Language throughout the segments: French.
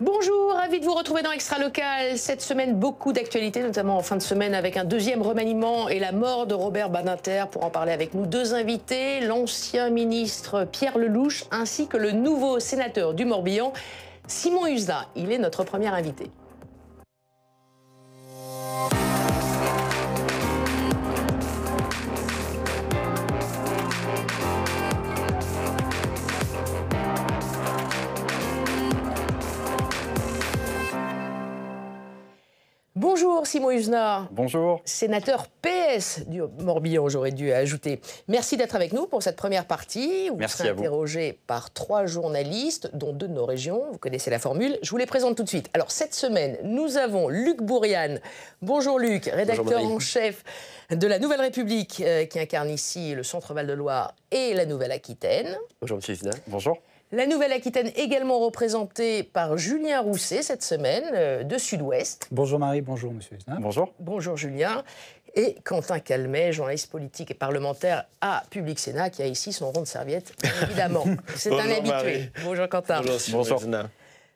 Bonjour, ravi de vous retrouver dans Extra Local. Cette semaine, beaucoup d'actualités, notamment en fin de semaine avec un deuxième remaniement et la mort de Robert Badinter. Pour en parler avec nous, deux invités, l'ancien ministre Pierre Lelouch ainsi que le nouveau sénateur du Morbihan, Simon Usa. Il est notre premier invité. Bonjour Simon Huznar, Bonjour. Sénateur PS du Morbihan, j'aurais dû ajouter. Merci d'être avec nous pour cette première partie. Où vous serez interrogé par trois journalistes, dont deux de nos régions. Vous connaissez la formule. Je vous les présente tout de suite. Alors cette semaine, nous avons Luc Bourriane. Bonjour Luc, rédacteur en chef de la Nouvelle République, euh, qui incarne ici le Centre Val de Loire et la Nouvelle Aquitaine. Bonjour Monsieur Bonjour. La Nouvelle-Aquitaine également représentée par Julien Rousset cette semaine euh, de Sud-Ouest. Bonjour Marie, bonjour Monsieur Bonjour. Bonjour Julien. Et Quentin Calmet, journaliste politique et parlementaire à Public Sénat, qui a ici son rond de serviette, évidemment. C'est un habitué. Bonjour Quentin. Bonjour, bonjour.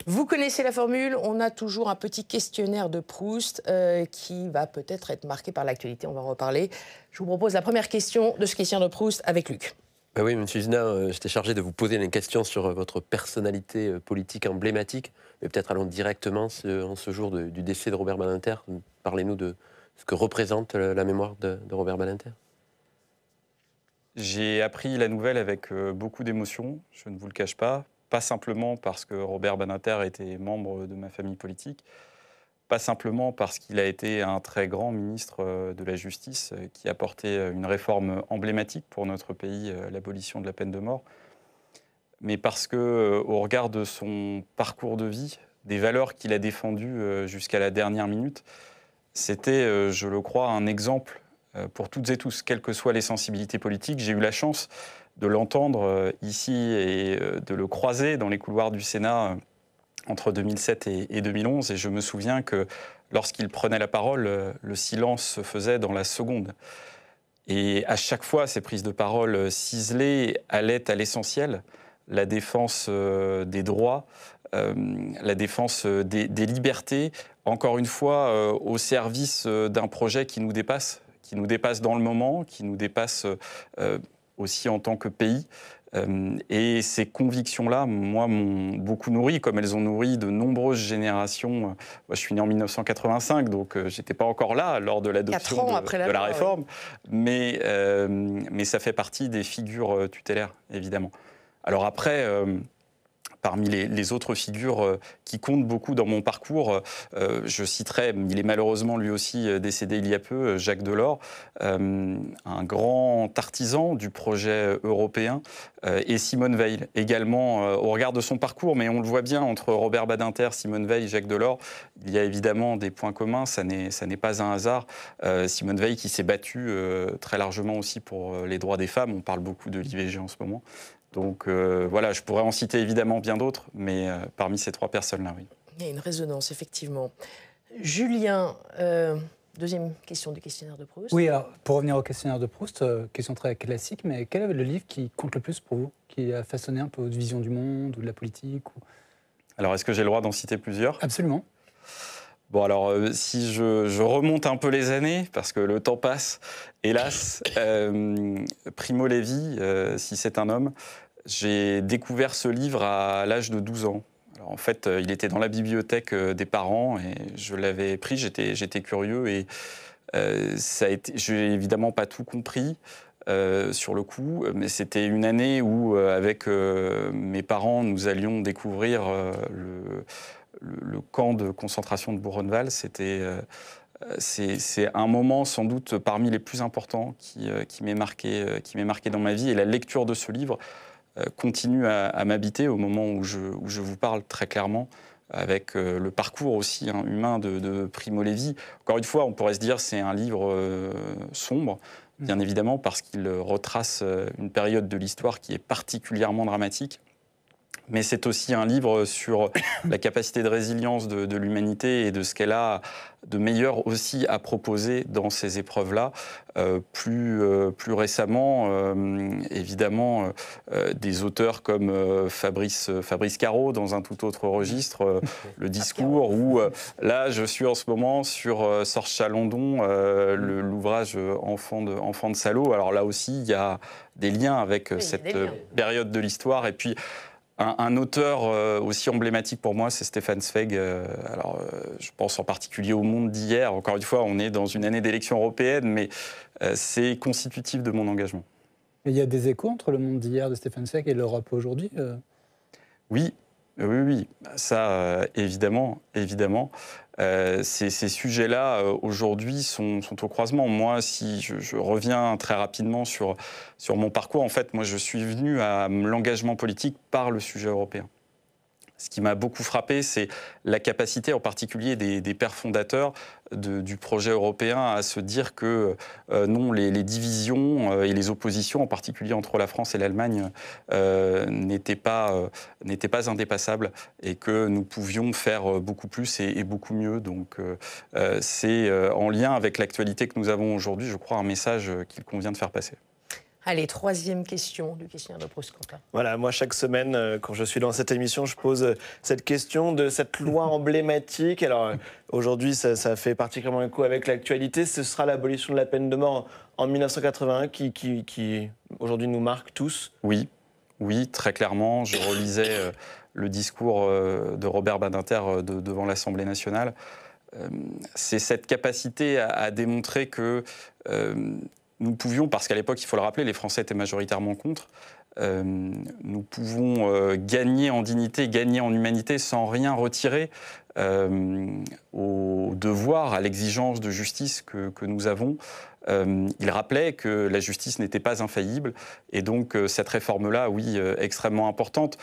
Vous connaissez la formule, on a toujours un petit questionnaire de Proust euh, qui va peut-être être marqué par l'actualité, on va en reparler. Je vous propose la première question de ce questionnaire de Proust avec Luc. Bah oui, M. Zina, euh, j'étais chargé de vous poser une question sur euh, votre personnalité euh, politique emblématique. Mais peut-être allons directement en ce jour du décès de Robert Badinter. Parlez-nous de ce que représente la mémoire de, Robert Badinter. J'ai appris la nouvelle avec beaucoup d'émotion, je ne vous le cache pas. Pas simplement parce que Robert Baninter était membre de ma famille politique, pas simplement parce qu'il a été un très grand ministre euh, de la Justice euh, qui a porté euh, une réforme emblématique pour notre pays, l'abolition de la peine de mort, mais parce qu'au regard de son parcours de vie, des valeurs qu'il a défendues jusqu'à la dernière minute, c'était, je le crois, un exemple pour toutes et tous, quelles que soient les sensibilités politiques. J'ai eu la chance de l'entendre ici et de le croiser dans les couloirs du Sénat entre 2007 et, 2011. Et je me souviens que lorsqu'il prenait la parole, euh, le silence se faisait dans la seconde. Et à chaque fois, ces prises de parole euh, ciselées allaient à l'essentiel, la défense euh, des droits, la défense des, libertés, encore une fois au service d'un projet qui nous dépasse, qui nous dépasse dans le moment, qui nous dépasse aussi en tant que pays. Euh, et ces convictions-là, moi, m'ont beaucoup nourri, comme elles ont nourri de nombreuses générations. Euh, je suis né en 1985, donc euh, j'étais pas encore là lors de l'adoption de, la, de la réforme, mais, mais ça fait partie des figures tutélaires, évidemment. Alors après parmi les, autres figures euh, qui comptent beaucoup dans mon parcours, euh, euh, je citerai, il est malheureusement lui aussi décédé il y a peu, Jacques Delors, un grand artisan du projet européen, et Simone Veil également, au regard de son parcours, mais on le voit bien entre Robert Badinter, Simone Veil, Jacques Delors, il y a évidemment des points communs, ça n'est pas un hasard. Simone Veil qui s'est battue très largement aussi pour les droits des femmes, on parle beaucoup de l'IVG en ce moment. Donc euh, voilà, je pourrais en citer évidemment bien d'autres, mais euh, parmi ces trois personnes-là, oui. Il y a une résonance, effectivement. Julien, euh, deuxième question du questionnaire de Proust. Oui, alors pour revenir au questionnaire de Proust, question très classique, mais quel est le livre qui compte le plus pour vous, qui a façonné un peu votre vision du monde ou de la politique ou... Alors est-ce que j'ai le droit d'en citer plusieurs Absolument. Bon, alors, euh, si je, remonte un peu les années, parce que le temps passe, hélas, euh, Primo Levi, euh, si c'est un homme, j'ai découvert ce livre à l'âge de 12 ans. Alors, en fait, il était dans la bibliothèque des parents et je l'avais pris, j'étais curieux et ça a été, j'ai évidemment pas tout compris. sur le coup, mais c'était une année où, avec mes parents, nous allions découvrir le, le, camp de concentration de Buchenwald, c'était euh, c'est un moment sans doute parmi les plus importants qui, euh, qui m'est marqué, euh, marqué dans ma vie. Et la lecture de ce livre continue à, m'habiter au moment où je, vous parle très clairement avec le parcours aussi hein, humain de, Primo Levi. Encore une fois, on pourrait se dire c'est un livre sombre, bien mm. évidemment, parce qu'il retrace une période de l'histoire qui est particulièrement dramatique mais c'est aussi un livre sur la capacité de résilience de, l'humanité et de ce qu'elle a de meilleur aussi à proposer dans ces épreuves-là. Euh, plus, euh, plus récemment, euh, évidemment, des auteurs comme Fabrice, Fabrice Caro, dans un tout autre registre, le discours, où là, je suis en ce moment sur Sors Chalondon, l'ouvrage Enfant de, Enfant de Salaud. Alors là aussi, il y a des liens avec cette période de l'histoire. Et puis, un, auteur euh, aussi emblématique pour moi, c'est Stéphane Zweig. Euh, alors, euh, je pense en particulier au monde d'hier. Encore une fois, on est dans une année d'élection européenne, mais c'est constitutif de mon engagement. il y a des échos entre le monde d'hier de Stéphane Zweig et l'Europe aujourd'hui Oui, oui, oui, ça, évidemment, évidemment. Euh, ces, sujets-là euh, aujourd'hui sont, au croisement. Moi, si je, je, reviens très rapidement sur, sur mon parcours, en fait, moi, je suis venu à l'engagement politique par le sujet européen. Ce qui m'a beaucoup frappé, c'est la capacité en particulier des, pères fondateurs du projet européen à se dire que euh, non, les, divisions euh, et les oppositions, en particulier entre la France et l'Allemagne, euh, n'étaient pas, pas indépassables et que nous pouvions faire beaucoup plus et, et beaucoup mieux. Donc c'est en lien avec l'actualité que nous avons aujourd'hui, je crois, un message qu'il convient de faire passer. Allez, troisième question du questionnaire de proust -Quentin. Voilà, moi, chaque semaine, euh, quand je suis dans cette émission, je pose euh, cette question de cette loi emblématique. Alors, euh, aujourd'hui, ça, fait particulièrement un coup avec l'actualité. Ce sera l'abolition de la peine de mort en 1981 qui, qui, qui aujourd'hui, nous marque tous. Oui, oui, très clairement. Je relisais le discours de Robert Badinter devant l'Assemblée nationale c'est cette capacité à, démontrer que nous pouvions, parce qu'à l'époque, il faut le rappeler, les Français étaient majoritairement contre, euh, nous pouvons euh, gagner en dignité, gagner en humanité sans rien retirer euh, au devoir, à l'exigence de justice que, que nous avons. il rappelait que la justice n'était pas infaillible et donc cette réforme-là, oui, extrêmement importante.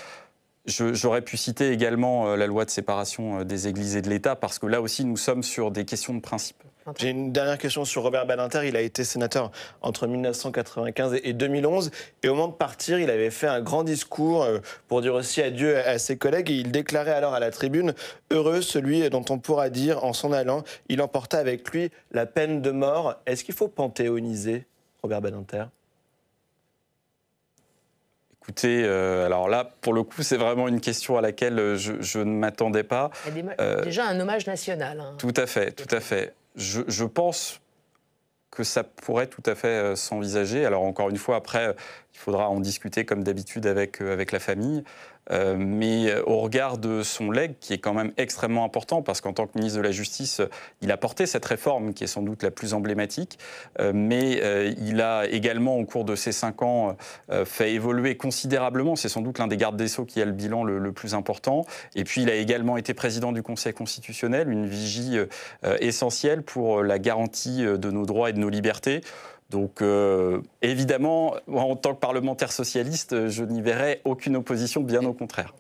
J'aurais pu citer également la loi de séparation des Églises et de l'État parce que là aussi nous sommes sur des questions de principe. J'ai une dernière question sur Robert Badinter. Il a été sénateur entre 1995 et 2011. Et au moment de partir, il avait fait un grand discours euh, pour dire aussi adieu à ses collègues. Et il déclarait alors à la tribune Heureux celui dont on pourra dire en s'en allant, il emporta avec lui la peine de mort. Est-ce qu'il faut panthéoniser Robert Badinter Écoutez, euh, alors là, pour le coup, c'est vraiment une question à laquelle euh, je, ne m'attendais pas. déjà un hommage national. Hein. Tout à fait, tout à fait je, pense que ça pourrait tout à fait euh, s'envisager. Alors encore une fois, après, euh, il faudra en discuter comme d'habitude avec euh, la famille. Euh, mais euh, au regard de son leg, qui est quand même extrêmement important, parce qu'en tant que ministre de la Justice, euh, il a porté cette réforme, qui est sans doute la plus emblématique, mais il a également, au cours de ces cinq ans, fait évoluer considérablement. C'est sans doute l'un des gardes des Sceaux qui a le bilan le, plus important. Et puis, il a également été président du Conseil constitutionnel, une vigie essentielle pour la garantie de nos droits et de nos libertés. Donc euh, évidemment, en tant que parlementaire socialiste, euh, je n'y verrai aucune opposition, bien au contraire.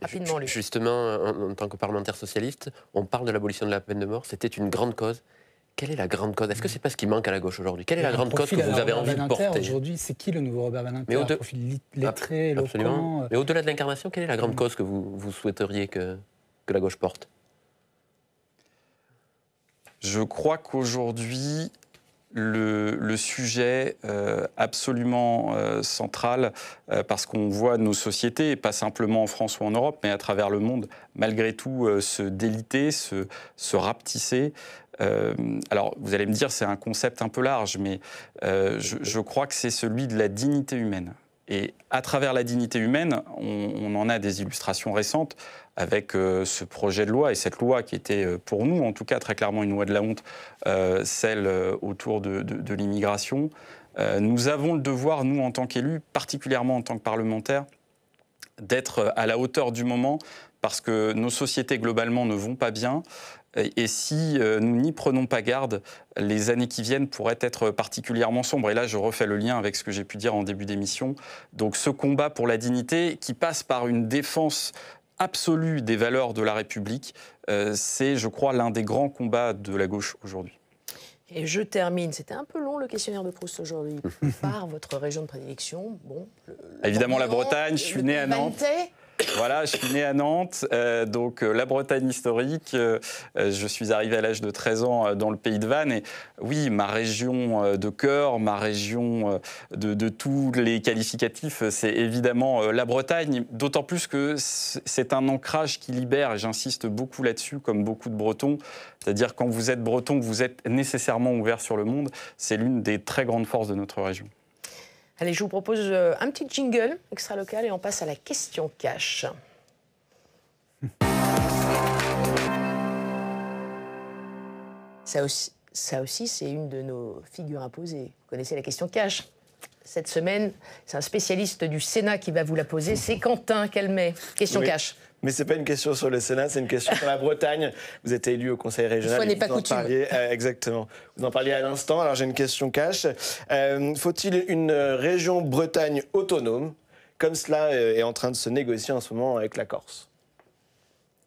Justement, en, tant que parlementaire socialiste, on parle de l'abolition de la peine de mort, c'était une grande cause. Quelle est la grande cause Est-ce que c'est pas ce qui manque à la gauche aujourd'hui Quelle est la grande cause que vous avez envie de porter Aujourd'hui, c'est qui le nouveau Robert Mais au-delà de, l'incarnation, quelle est la grande hum. cause que vous, vous souhaiteriez que, que la gauche porte Je crois qu'aujourd'hui, le, sujet euh, absolument euh, central, euh, parce qu'on voit nos sociétés, pas simplement en France ou en Europe, mais à travers le monde, malgré tout se déliter, se, se rapetisser. alors, vous allez me dire, c'est un concept un peu large, mais je, crois que c'est celui de la dignité humaine. Et à travers la dignité humaine, on, en a des illustrations récentes avec euh, ce projet de loi et cette loi qui était euh, pour nous, en tout cas très clairement une loi de la honte, euh, celle autour de, l'immigration. nous avons le devoir, nous en tant qu'élus, particulièrement en tant que parlementaires, d'être à la hauteur du moment parce que nos sociétés globalement ne vont pas bien. Et si euh, nous n'y prenons pas garde, les années qui viennent pourraient être particulièrement sombres. Et là, je refais le lien avec ce que j'ai pu dire en début d'émission. Donc ce combat pour la dignité qui passe par une défense absolue des valeurs de la République, euh, c'est, je crois, l'un des grands combats de la gauche aujourd'hui. Et je termine. C'était un peu long le questionnaire de Proust aujourd'hui. Par votre région de prédilection, bon. Évidemment la Bretagne. Je suis né à Nantes voilà, je suis né à Nantes, euh, donc euh, la Bretagne historique. Euh, je suis arrivé à l'âge de 13 ans dans le pays de Vannes. Et oui, ma région de cœur, ma région de, de, tous les qualificatifs, c'est évidemment la Bretagne. D'autant plus que c'est un ancrage qui libère, et j'insiste beaucoup là-dessus, comme beaucoup de Bretons. C'est-à-dire quand vous êtes breton, vous êtes nécessairement ouvert sur le monde. C'est l'une des très grandes forces de notre région. Allez, je vous propose euh, un petit jingle extra local et on passe à la question cash. Ça aussi, c'est une de nos figures poser. Vous connaissez la question cash cette semaine. C'est un spécialiste du Sénat qui va vous la poser. C'est Quentin Calmet. Question cache. cash. Mais c'est pas une question sur le Sénat, c'est une question sur la Bretagne. Vous êtes élu au Conseil régional. Vous Parliez, euh, exactement. Vous en parliez à l'instant. Alors j'ai une question cash. Euh, faut-il une région Bretagne autonome, comme cela euh, est en train de se négocier en ce moment avec la Corse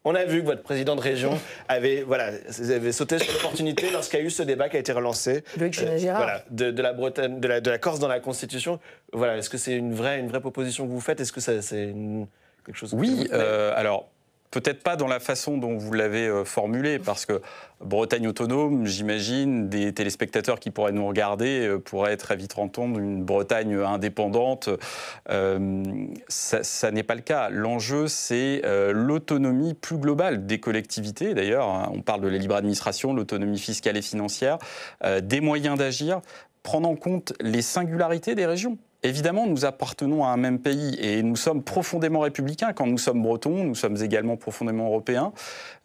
on a vu que votre président de région avait, voilà, avait sauté sur l'opportunité lorsqu'il y a eu ce débat qui a été relancé. voilà, de, la Bretagne, de la, de la Corse dans la Constitution. Voilà, est-ce que c'est une vraie, une vraie proposition que vous faites Est-ce que c'est une oui, euh, alors peut-être pas dans la façon dont vous l'avez euh, formulé, parce que Bretagne autonome, j'imagine, des téléspectateurs qui pourraient nous regarder euh, pourraient très vite entendre une Bretagne indépendante. ça, ça n'est pas le cas. L'enjeu, c'est l'autonomie plus globale des collectivités, d'ailleurs. Hein. on parle de la libre administration, l'autonomie fiscale et financière, des moyens d'agir, prendre en compte les singularités des régions. Évidemment, nous appartenons à un même pays et nous sommes profondément républicains. Quand nous sommes bretons, nous sommes également profondément européens.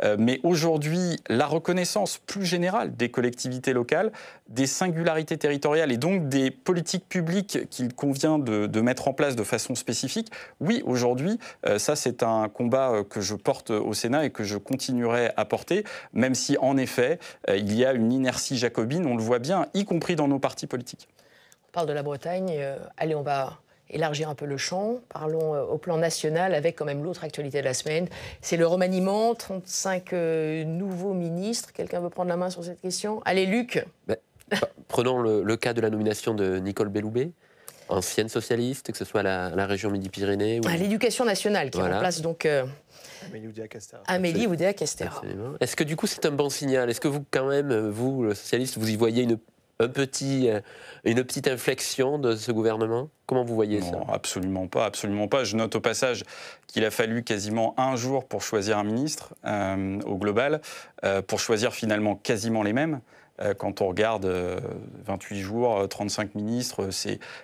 Euh, mais aujourd'hui, la reconnaissance plus générale des collectivités locales, des singularités territoriales et donc des politiques publiques qu'il convient de, mettre en place de façon spécifique, oui, aujourd'hui, euh, ça c'est un combat euh, que je porte au Sénat et que je continuerai à porter, même si en effet, il y a une inertie jacobine, on le voit bien, y compris dans nos partis politiques parle de la Bretagne, euh, allez, on va élargir un peu le champ. Parlons euh, au plan national avec quand même l'autre actualité de la semaine. C'est le remaniement, 35 euh, nouveaux ministres. Quelqu'un veut prendre la main sur cette question Allez, Luc ben, bah, Prenons le, cas de la nomination de Nicole Belloubet, ancienne socialiste, que ce soit la, région Midi-Pyrénées ou... À ah, l'éducation nationale, qui remplace donc... Amélie oudéa castera Amélie oudéa Est-ce que du coup c'est un bon signal Est-ce que vous quand même, vous, le socialiste, vous y voyez une euh, une petite inflexion de ce gouvernement Comment vous voyez non, ça Absolument pas, absolument pas. Je note au passage qu'il a fallu quasiment un jour pour choisir un ministre euh, au global, euh, pour choisir finalement quasiment les mêmes. Euh, quand on regarde 28 euh, jours, 35 euh, ministres,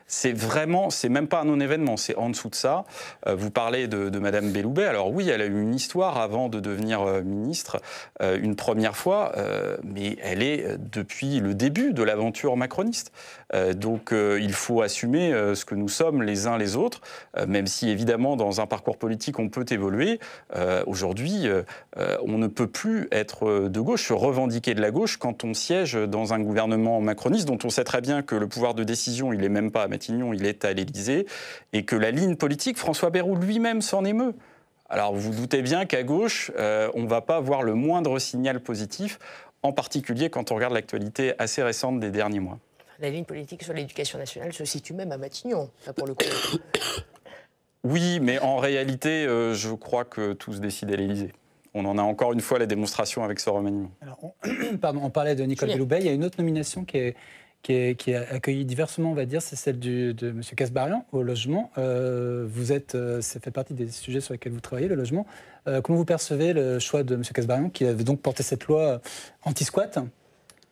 c'est vraiment, c'est même pas un non-événement, c'est en dessous de ça. vous parlez de, de Madame Belloubet, alors oui, elle a eu une histoire avant de devenir ministre, une première fois, mais elle est depuis le début de l'aventure macroniste. donc il faut assumer ce que nous sommes les uns les autres, même si évidemment dans un parcours politique on peut évoluer. Aujourd'hui, on ne peut plus être de gauche, revendiquer de la gauche quand on siège dans un gouvernement macroniste dont on sait très bien que le pouvoir de décision, il n'est même pas à Matignon, il est à l'Élysée, et que la ligne politique, François Bayrou lui-même s'en émeut. Alors vous, vous doutez bien qu'à gauche, euh, on ne va pas voir le moindre signal positif, en particulier quand on regarde l'actualité assez récente des derniers mois. La ligne politique sur l'éducation nationale se situe même à Matignon, pour le coup. Oui, mais en réalité, euh, je crois que tout se décide à l'Élysée. On en a encore une fois la démonstration avec ce remaniement. on, parlait de Nicole Belloubet. Il y a une autre nomination qui est, qui est, accueillie diversement, on va dire, c'est celle de M. Casbarian au logement. Euh, vous êtes, euh, ça fait partie des sujets sur lesquels vous travaillez, le logement. Euh, comment vous percevez le choix de M. Casbarian, qui avait donc porté cette loi anti-squat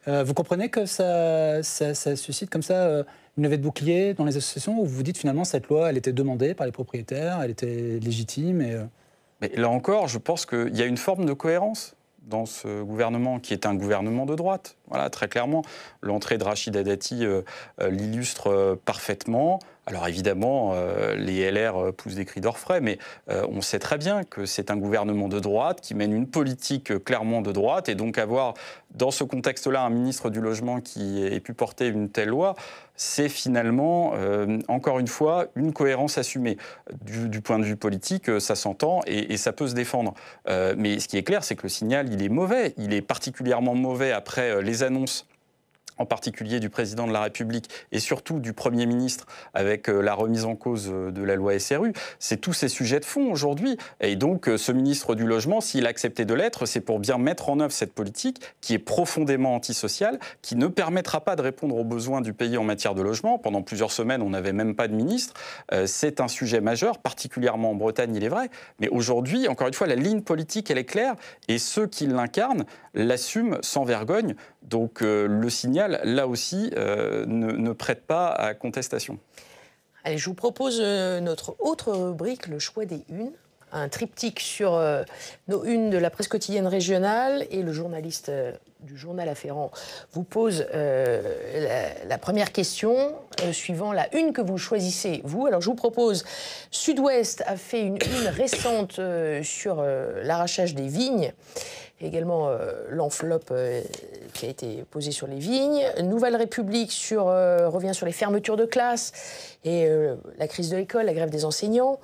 Vous comprenez que ça, ça, suscite comme ça une levée de bouclier dans les associations où vous dites finalement cette loi, elle était demandée par les propriétaires, elle était légitime mais là encore, je pense qu'il y a une forme de cohérence dans ce gouvernement, qui est un gouvernement de droite. Voilà, très clairement. L'entrée de Rachida Dati euh, euh, l'illustre euh, parfaitement. Alors évidemment, euh, les LR euh, poussent des cris d'orfraie, mais euh, on sait très bien que c'est un gouvernement de droite qui mène une politique clairement de droite, et donc avoir dans ce contexte-là un ministre du Logement qui ait pu porter une telle loi, c'est finalement, encore une fois, une cohérence assumée. Du, point de vue politique, ça s'entend et, et, ça peut se défendre. mais ce qui est clair, c'est que le signal, il est mauvais. Il est particulièrement mauvais après les annonces en particulier du président de la République et surtout du Premier ministre avec euh, la remise en cause euh, de la loi SRU, c'est tous ces sujets de fond aujourd'hui. Et donc euh, ce ministre du Logement, s'il acceptait de l'être, c'est pour bien mettre en œuvre cette politique qui est profondément antisociale, qui ne permettra pas de répondre aux besoins du pays en matière de logement. Pendant plusieurs semaines, on n'avait même pas de ministre. c'est un sujet majeur, particulièrement en Bretagne, il est vrai. Mais aujourd'hui, encore une fois, la ligne politique, elle est claire et ceux qui l'incarnent l'assument sans vergogne. Donc le signal là aussi, euh, ne, prête pas à contestation. Allez, je vous propose euh, notre autre rubrique, le choix des unes un triptyque sur euh, nos unes de la presse quotidienne régionale et le journaliste du journal afférent vous pose la, la, première question suivant la une que vous choisissez vous. Alors je vous propose Sud-Ouest a fait une une récente sur l'arrachage des vignes également euh, l'enveloppe euh, qui a été posée sur les vignes. Nouvelle République sur, euh, revient sur les fermetures de classe, et la crise de l'école, la grève des enseignants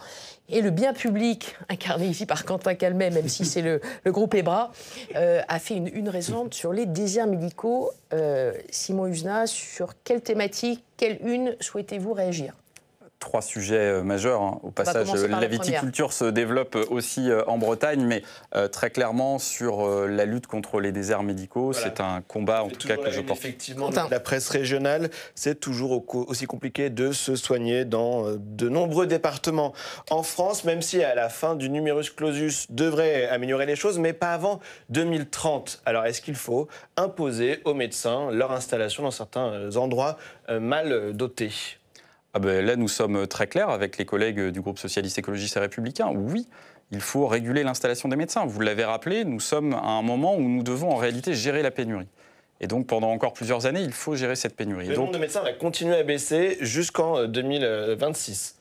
et le bien public, incarné ici par Quentin Calmet, même si c'est le, groupe EBRA, a fait une, une récente sur les désirs médicaux. Simon Usna, sur quelle thématique, quelle une souhaitez-vous réagir trois sujets euh, majeurs. Hein, au passage, la viticulture se développe euh, aussi euh, en Bretagne, mais très clairement sur la lutte contre les déserts médicaux, c'est un combat en tout cas que je porte. Effectivement, la presse régionale, c'est toujours aussi compliqué de se soigner dans de nombreux départements en France, même si à la fin du numerus clausus devrait améliorer les choses, mais pas avant 2030. Alors est-ce qu'il faut imposer aux médecins leur installation dans certains endroits mal dotés ah ben là, nous sommes euh, très clairs avec les collègues euh, du groupe socialiste, écologiste et républicain. Oui, il faut réguler l'installation des médecins. Vous l'avez rappelé, nous sommes à un moment où nous devons en réalité gérer la pénurie. Et donc pendant encore plusieurs années, il faut gérer cette pénurie. Le nombre de médecins va continuer à baisser jusqu'en 2026.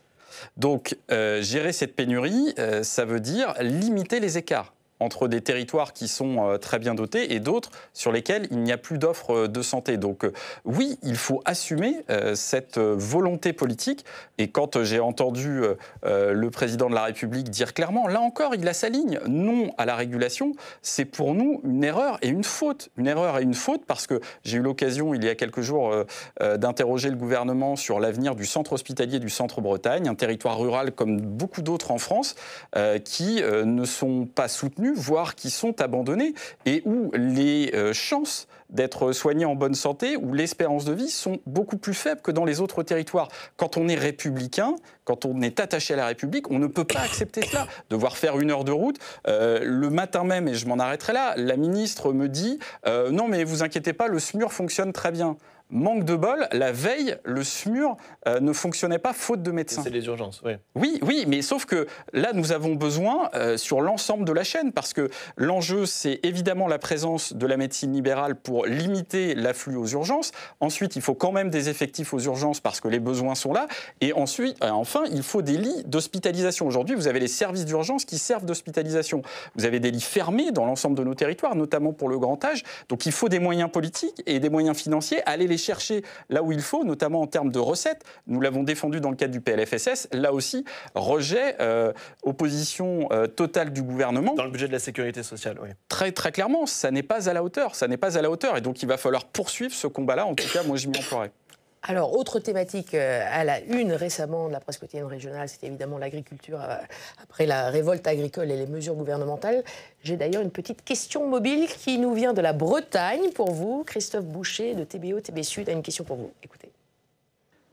Euh, donc gérer cette pénurie, ça veut dire limiter les écarts entre des territoires qui sont euh, très bien dotés et d'autres sur lesquels il n'y a plus d'offres euh, de santé. Donc euh, oui, il faut assumer cette volonté politique. Et quand j'ai entendu le président de la République dire clairement, là encore, il a sa ligne, non à la régulation, c'est pour nous une erreur et une faute. Une erreur et une faute parce que j'ai eu l'occasion il y a quelques jours d'interroger le gouvernement sur l'avenir du centre hospitalier du centre-Bretagne, un territoire rural comme beaucoup d'autres en France, qui ne sont pas soutenus voire qui sont abandonnés, et où les euh, chances d'être soignés en bonne santé, ou l'espérance de vie sont beaucoup plus faibles que dans les autres territoires. Quand on est républicain, quand on est attaché à la République, on ne peut pas accepter cela. Devoir faire une heure de route, euh, le matin même, et je m'en arrêterai là, la ministre me dit euh, Non mais vous inquiétez pas, le SMUR fonctionne très bien. Manque de bol, la veille, le SMUR euh, ne fonctionnait pas faute de médecins. C'est les urgences, oui. Oui, oui, mais sauf que là, nous avons besoin euh, sur l'ensemble de la chaîne, parce que l'enjeu, c'est évidemment la présence de la médecine libérale pour limiter l'afflux aux urgences. Ensuite, il faut quand même des effectifs aux urgences parce que les besoins sont là. Et ensuite, euh, enfin, il faut des lits d'hospitalisation. Aujourd'hui, vous avez les services d'urgence qui servent d'hospitalisation. Vous avez des lits fermés dans l'ensemble de nos territoires, notamment pour le grand âge. Donc, il faut des moyens politiques et des moyens financiers. aller les chercher là où il faut, notamment en termes de recettes. Nous l'avons défendu dans le cadre du PLFSS. Là aussi, rejet, euh, opposition euh, totale du gouvernement. Dans le budget de la sécurité sociale, oui. Très, très clairement, ça n'est pas à la hauteur. Ça n'est pas à la hauteur. Et donc, il va falloir poursuivre ce combat-là. En tout cas, moi, j'y m'emploierai. Alors, autre thématique euh, à la une récemment de la presse quotidienne régionale, c'était évidemment l'agriculture euh, après la révolte agricole et les mesures gouvernementales. J'ai d'ailleurs une petite question mobile qui nous vient de la Bretagne pour vous. Christophe Boucher de TBO, TB Sud a une question pour vous. Écoutez.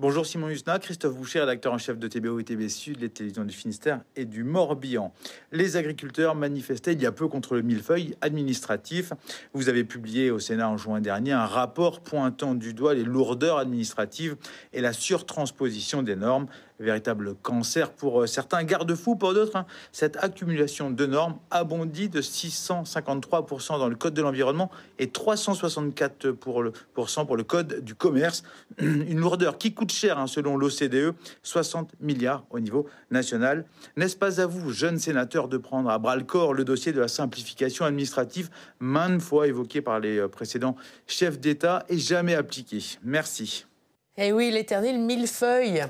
Bonjour Simon Husna, Christophe Boucher, rédacteur en chef de TBO et TB Sud, les télévisions du Finistère et du Morbihan. Les agriculteurs manifestaient il y a peu contre le millefeuille administratif. Vous avez publié au Sénat en juin dernier un rapport pointant du doigt les lourdeurs administratives et la surtransposition des normes véritable cancer pour euh, certains, garde-fou pour d'autres. Hein, cette accumulation de normes abondit de 653% dans le Code de l'environnement et 364% pour le, pour le Code du commerce. Une lourdeur qui coûte cher, hein, selon l'OCDE, 60 milliards au niveau national. N'est-ce pas à vous, jeune sénateur, de prendre à bras-le-corps le dossier de la simplification administrative, maintes fois évoqué par les euh, précédents chefs d'État et jamais appliqué Merci. Eh oui, l'éternel millefeuille.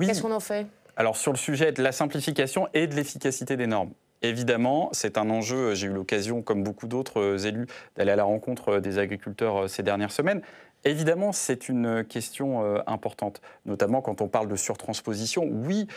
Qu'est-ce qu'on en fait Alors sur le sujet de la simplification et de l'efficacité des normes. Évidemment, c'est un enjeu. Euh, j'ai eu l'occasion, comme beaucoup d'autres euh, élus, d'aller à la rencontre euh, des agriculteurs ces dernières semaines. Évidemment, c'est une question importante, notamment quand on parle de surtransposition. Oui,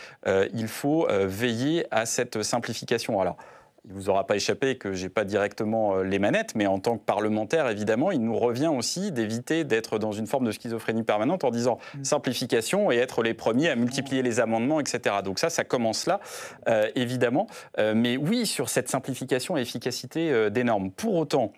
il faut veiller à cette simplification. Alors, il ne vous aura pas échappé que je n'ai pas directement euh, les manettes, mais en tant que parlementaire, évidemment, il nous revient aussi d'éviter d'être dans une forme de schizophrénie permanente en disant mm. simplification et être les premiers à multiplier les amendements, etc. Donc ça, ça commence là, euh, évidemment. Euh, mais oui, sur cette simplification et efficacité des normes. Pour autant,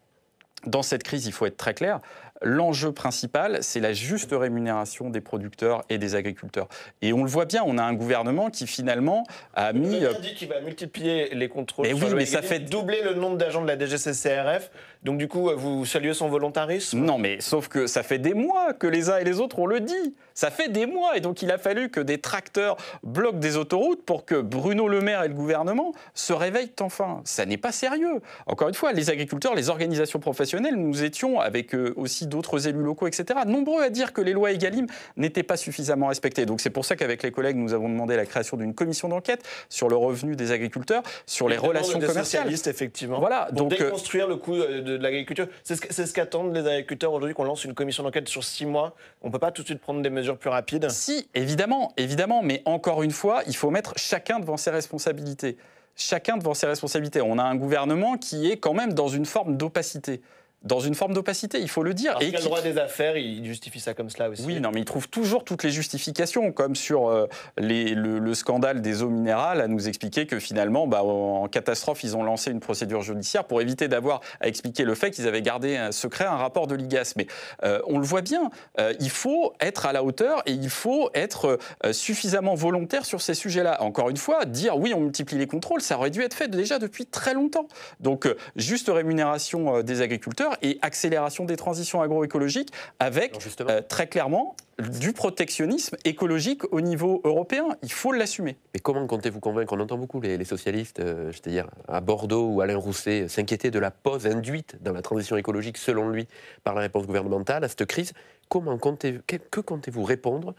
dans cette crise, il faut être très clair, L'enjeu principal, c'est la juste rémunération des producteurs et des agriculteurs. Et on le voit bien, on a un gouvernement qui finalement a mis. On euh, dit qu'il va multiplier les contrôles. Mais oui, mais ça fait doubler le nombre d'agents de la DGCCRF. Donc du coup, vous saluez son volontarisme Non, mais sauf que ça fait des mois que les uns et les autres, ont le dit. Ça fait des mois, et donc il a fallu que des tracteurs bloquent des autoroutes pour que Bruno Le Maire et le gouvernement se réveillent enfin. Ça n'est pas sérieux. Encore une fois, les agriculteurs, les organisations professionnelles, nous étions avec euh, aussi d'autres élus locaux, etc. Nombreux à dire que les lois Egalim n'étaient pas suffisamment respectées. Donc c'est pour ça qu'avec les collègues, nous avons demandé la création d'une commission d'enquête sur le revenu des agriculteurs, sur les relations des commerciales. effectivement. Voilà. donc euh, déconstruire le coût euh, de, l'agriculture. C'est ce qu'attendent les agriculteurs aujourd'hui qu'on lance une commission d'enquête sur six mois. On peut pas tout de suite prendre des mesures plus rapides. Si, évidemment, évidemment. Mais encore une fois, il faut mettre chacun devant ses responsabilités chacun devant ses responsabilités. On a un gouvernement qui est quand même dans une forme d'opacité dans une forme d'opacité, il faut le dire. Et a le droit des affaires, il justifie ça comme cela aussi. Oui, non, mais il trouve toujours toutes les justifications, comme sur euh, les, le, scandale des eaux minérales, à nous expliquer que finalement, bah, en catastrophe, ils ont lancé une procédure judiciaire pour éviter d'avoir à expliquer le fait qu'ils avaient gardé un secret un rapport de l'IGAS. Mais euh, on le voit bien, euh, il faut être à la hauteur et il faut être suffisamment volontaire sur ces sujets-là. Encore une fois, dire oui, on multiplie les contrôles, ça aurait dû être fait déjà depuis très longtemps. Donc, juste rémunération des agriculteurs et accélération des transitions agroécologiques avec euh, très clairement du protectionnisme écologique au niveau européen. Il faut l'assumer. Mais comment comptez-vous convaincre On entend beaucoup les, socialistes, cest euh, à dire, à Bordeaux ou Alain Rousset, euh, s'inquiéter de la pause induite dans la transition écologique, selon lui, par la réponse gouvernementale à cette crise. Comment que, comptez-vous répondre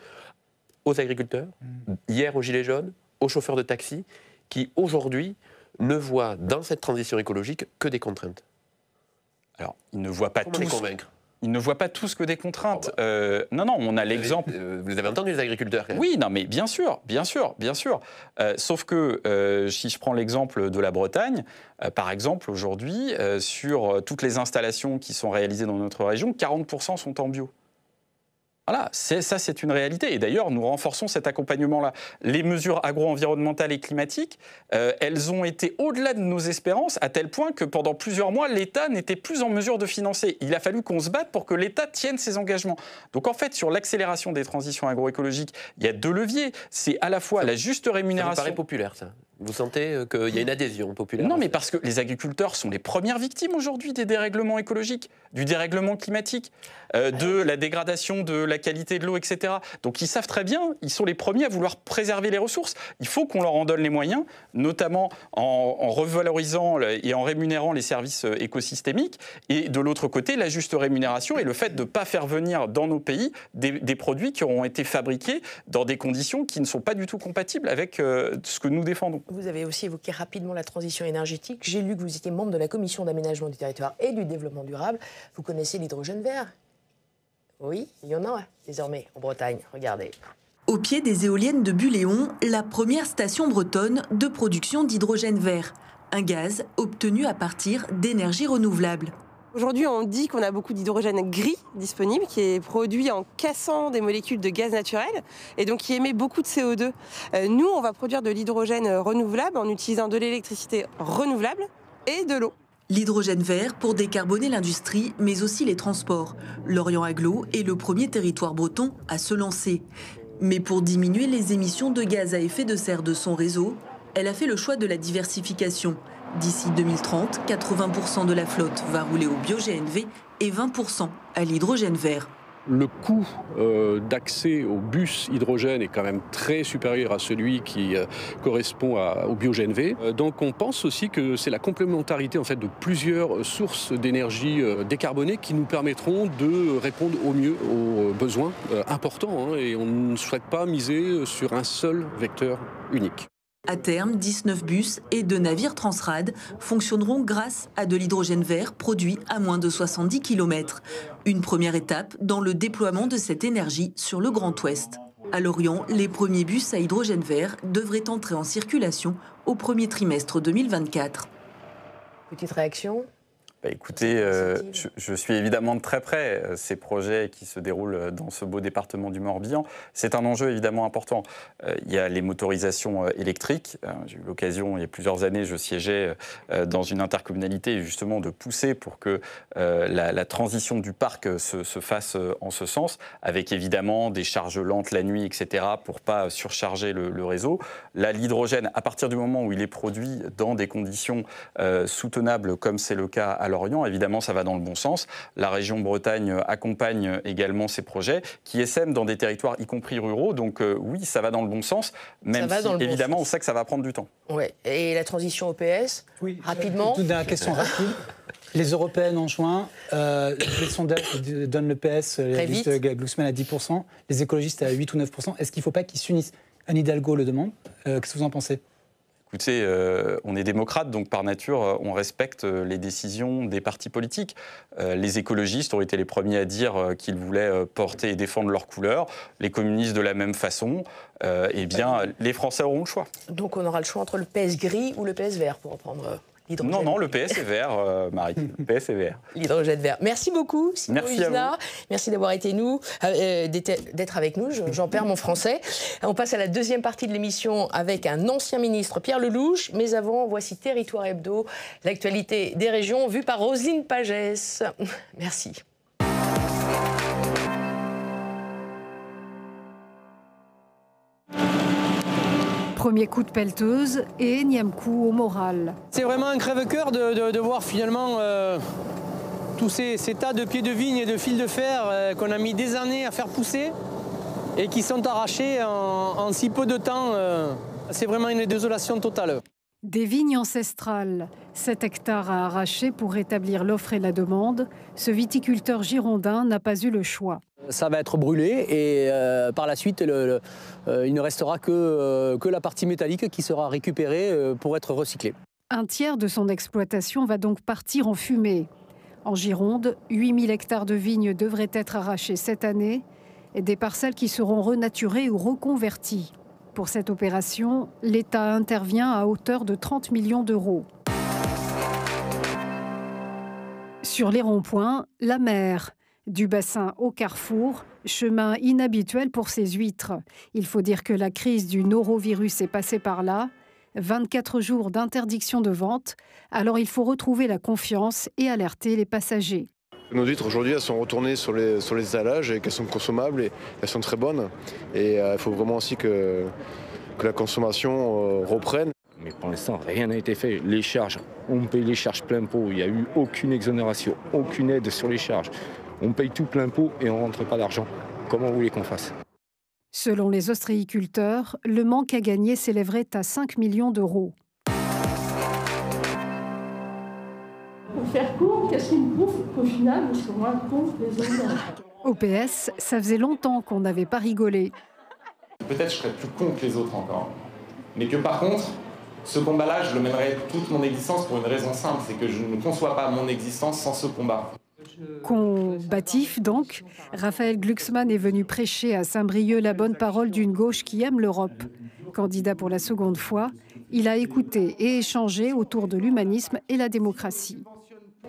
aux agriculteurs, mm. hier aux Gilets jaunes, aux chauffeurs de taxi, qui aujourd'hui ne voient dans cette transition écologique que des contraintes alors, ils ne voient pas tous... convaincre ils ne voient pas tous que des contraintes. Ah bah. euh, non, non, on a l'exemple. Euh, vous avez entendu les agriculteurs Oui, non, mais bien sûr, bien sûr, bien sûr. Euh, sauf que si je prends l'exemple de la Bretagne, par exemple, aujourd'hui, sur toutes les installations qui sont réalisées dans notre région, 40% sont en bio. Voilà, ça c'est une réalité. Et d'ailleurs, nous renforçons cet accompagnement-là. Les mesures agro-environnementales et climatiques, euh, elles ont été au-delà de nos espérances, à tel point que pendant plusieurs mois, l'État n'était plus en mesure de financer. Il a fallu qu'on se batte pour que l'État tienne ses engagements. Donc en fait, sur l'accélération des transitions agroécologiques, il y a deux leviers. C'est à la fois la juste rémunération... Ça paraît populaire, ça vous sentez euh, qu'il y a une adhésion populaire Non, mais parce que les agriculteurs sont les premières victimes aujourd'hui des dérèglements écologiques, du dérèglement climatique, euh, de la dégradation de la qualité de l'eau, etc. Donc ils savent très bien, ils sont les premiers à vouloir préserver les ressources. Il faut qu'on leur en donne les moyens, notamment en, revalorisant et en rémunérant les services euh, écosystémiques. Et de l'autre côté, la juste rémunération et le fait de ne pas faire venir dans nos pays des, produits qui auront été fabriqués dans des conditions qui ne sont pas du tout compatibles avec ce que nous défendons. Vous avez aussi évoqué rapidement la transition énergétique. J'ai lu que vous étiez membre de la commission d'aménagement du territoire et du développement durable. Vous connaissez l'hydrogène vert Oui, il y en a désormais en Bretagne. Regardez. Au pied des éoliennes de Buléon, la première station bretonne de production d'hydrogène vert, un gaz obtenu à partir d'énergies renouvelables. Aujourd'hui, on dit qu'on a beaucoup d'hydrogène gris disponible qui est produit en cassant des molécules de gaz naturel et donc qui émet beaucoup de CO2. Euh, nous, on va produire de l'hydrogène renouvelable en utilisant de l'électricité renouvelable et de l'eau. L'hydrogène vert pour décarboner l'industrie, mais aussi les transports. L'Orient Aglo est le premier territoire breton à se lancer. Mais pour diminuer les émissions de gaz à effet de serre de son réseau, elle a fait le choix de la diversification. D'ici 2030, 80% de la flotte va rouler au bio-GNV et 20% à l'hydrogène vert. Le coût euh, d'accès au bus hydrogène est quand même très supérieur à celui qui euh, correspond au bio-GNV. Euh, donc on pense aussi que c'est la complémentarité en fait, de plusieurs sources d'énergie décarbonées qui nous permettront de répondre au mieux aux besoins importants. Hein, et on ne souhaite pas miser sur un seul vecteur unique. À terme, 19 bus et 2 navires Transrad fonctionneront grâce à de l'hydrogène vert produit à moins de 70 km. Une première étape dans le déploiement de cette énergie sur le Grand Ouest. À Lorient, les premiers bus à hydrogène vert devraient entrer en circulation au premier trimestre 2024. Petite réaction bah, écoutez, euh, je, suis évidemment de très près euh, ces projets qui se déroulent euh, dans ce beau département du Morbihan. C'est un enjeu évidemment important. il y a les motorisations électriques. J'ai eu l'occasion, il y a plusieurs années, je siégeais dans une intercommunalité justement de pousser pour que la, transition du parc se, fasse en ce sens, avec évidemment des charges lentes la nuit, etc., pour pas surcharger le, réseau. Là, l'hydrogène, à partir du moment où il est produit dans des conditions soutenables, comme c'est le cas à Évidemment, ça va dans le bon sens. La région Bretagne accompagne également ces projets qui essaiment dans des territoires, y compris ruraux. Donc euh, oui, ça va dans le bon sens, même si, évidemment, on sait que ça va prendre du temps. Ouais. Et la transition OPS, oui, rapidement euh, Une question rapide. Les européennes en juin, euh, les sondages donnent le PS, la liste à 10%, les écologistes à 8 ou 9%. Est-ce qu'il ne faut pas qu'ils s'unissent Anne Hidalgo le demande. Qu'est-ce que vous en pensez écoutez, euh, on est démocrate, donc par nature, euh, on respecte euh, les décisions des partis politiques. les écologistes ont été les premiers à dire qu'ils voulaient porter et défendre leur couleur, les communistes de la même façon. eh bien, bah, les Français auront le choix. Donc on aura le choix entre le PS gris ou le PS vert, pour prendre... Non, non, le PS est vert, euh, Marie. Le PS est vert. L'hydrogène vert. Merci beaucoup, Simon Merci, Merci d'avoir été nous, euh, euh, d'être avec nous. J'en perds mon français. On passe à la deuxième partie de l'émission avec un ancien ministre, Pierre Lelouch. Mais avant, voici Territoire Hebdo, l'actualité des régions vue par Rosine Pagès. Merci. Premier coup de pelleteuse et énième coup au moral. C'est vraiment un crève-cœur de, voir finalement euh, tous ces, tas de pieds de vigne et de fils de fer euh, qu'on a mis des années à faire pousser et qui sont arrachés en, si peu de temps. Euh, c'est vraiment une désolation totale. Des vignes ancestrales, 7 hectares à arracher pour rétablir l'offre et la demande, ce viticulteur girondin n'a pas eu le choix. Ça va être brûlé et euh, par la suite, euh, il ne restera que, euh, que la partie métallique qui sera récupérée pour être recyclée. Un tiers de son exploitation va donc partir en fumée. En Gironde, 8000 hectares de vignes devraient être arrachés cette année et des parcelles qui seront renaturées ou reconverties. Pour cette opération, l'État intervient à hauteur de 30 millions d'euros. Sur les ronds-points, la mer. Du bassin au carrefour, chemin inhabituel pour ces huîtres. Il faut dire que la crise du norovirus est passée par là. 24 jours d'interdiction de vente, alors il faut retrouver la confiance et alerter les passagers. Nos huîtres aujourd'hui, elles sont retournées sur les, sur les et qu'elles sont consommables et elles sont très bonnes. Et euh, il faut vraiment aussi que, que la consommation euh, reprenne. Mais pour l'instant, rien n'a été fait. Les charges, on paye les charges plein pot. Il n'y a eu aucune exonération, aucune aide sur les charges. On paye tout plein pot et on ne rentre pas d'argent. Comment vous qu'on fasse Selon les ostréiculteurs, le manque à gagner s'élèverait à 5 millions d'euros. faire court, qu'est-ce Au final, autres. Au PS, ça faisait longtemps qu'on n'avait pas rigolé. Peut-être je serais plus con que les autres encore. Mais que par contre, ce combat-là, je le mènerai toute mon existence pour une raison simple, c'est que je ne conçois pas mon existence sans ce combat. Combatif donc, Raphaël Glucksmann est venu prêcher à Saint-Brieuc la bonne parole d'une gauche qui aime l'Europe. Candidat pour la seconde fois, il a écouté et échangé autour de l'humanisme et la démocratie.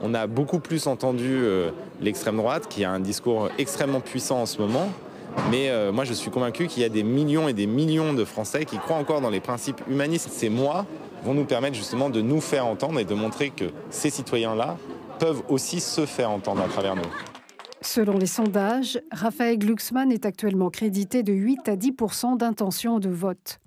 On a beaucoup plus entendu euh, l'extrême droite, qui a un discours extrêmement puissant en ce moment, mais euh, moi, je suis convaincu qu'il y a des millions et des millions de Français qui croient encore dans les principes humanistes. Ces mois vont nous permettre justement de nous faire entendre et de montrer que ces citoyens-là peuvent aussi se faire entendre à travers nous. Selon les sondages, Raphaël Glucksmann est actuellement crédité de 8 à 10 d'intention de vote.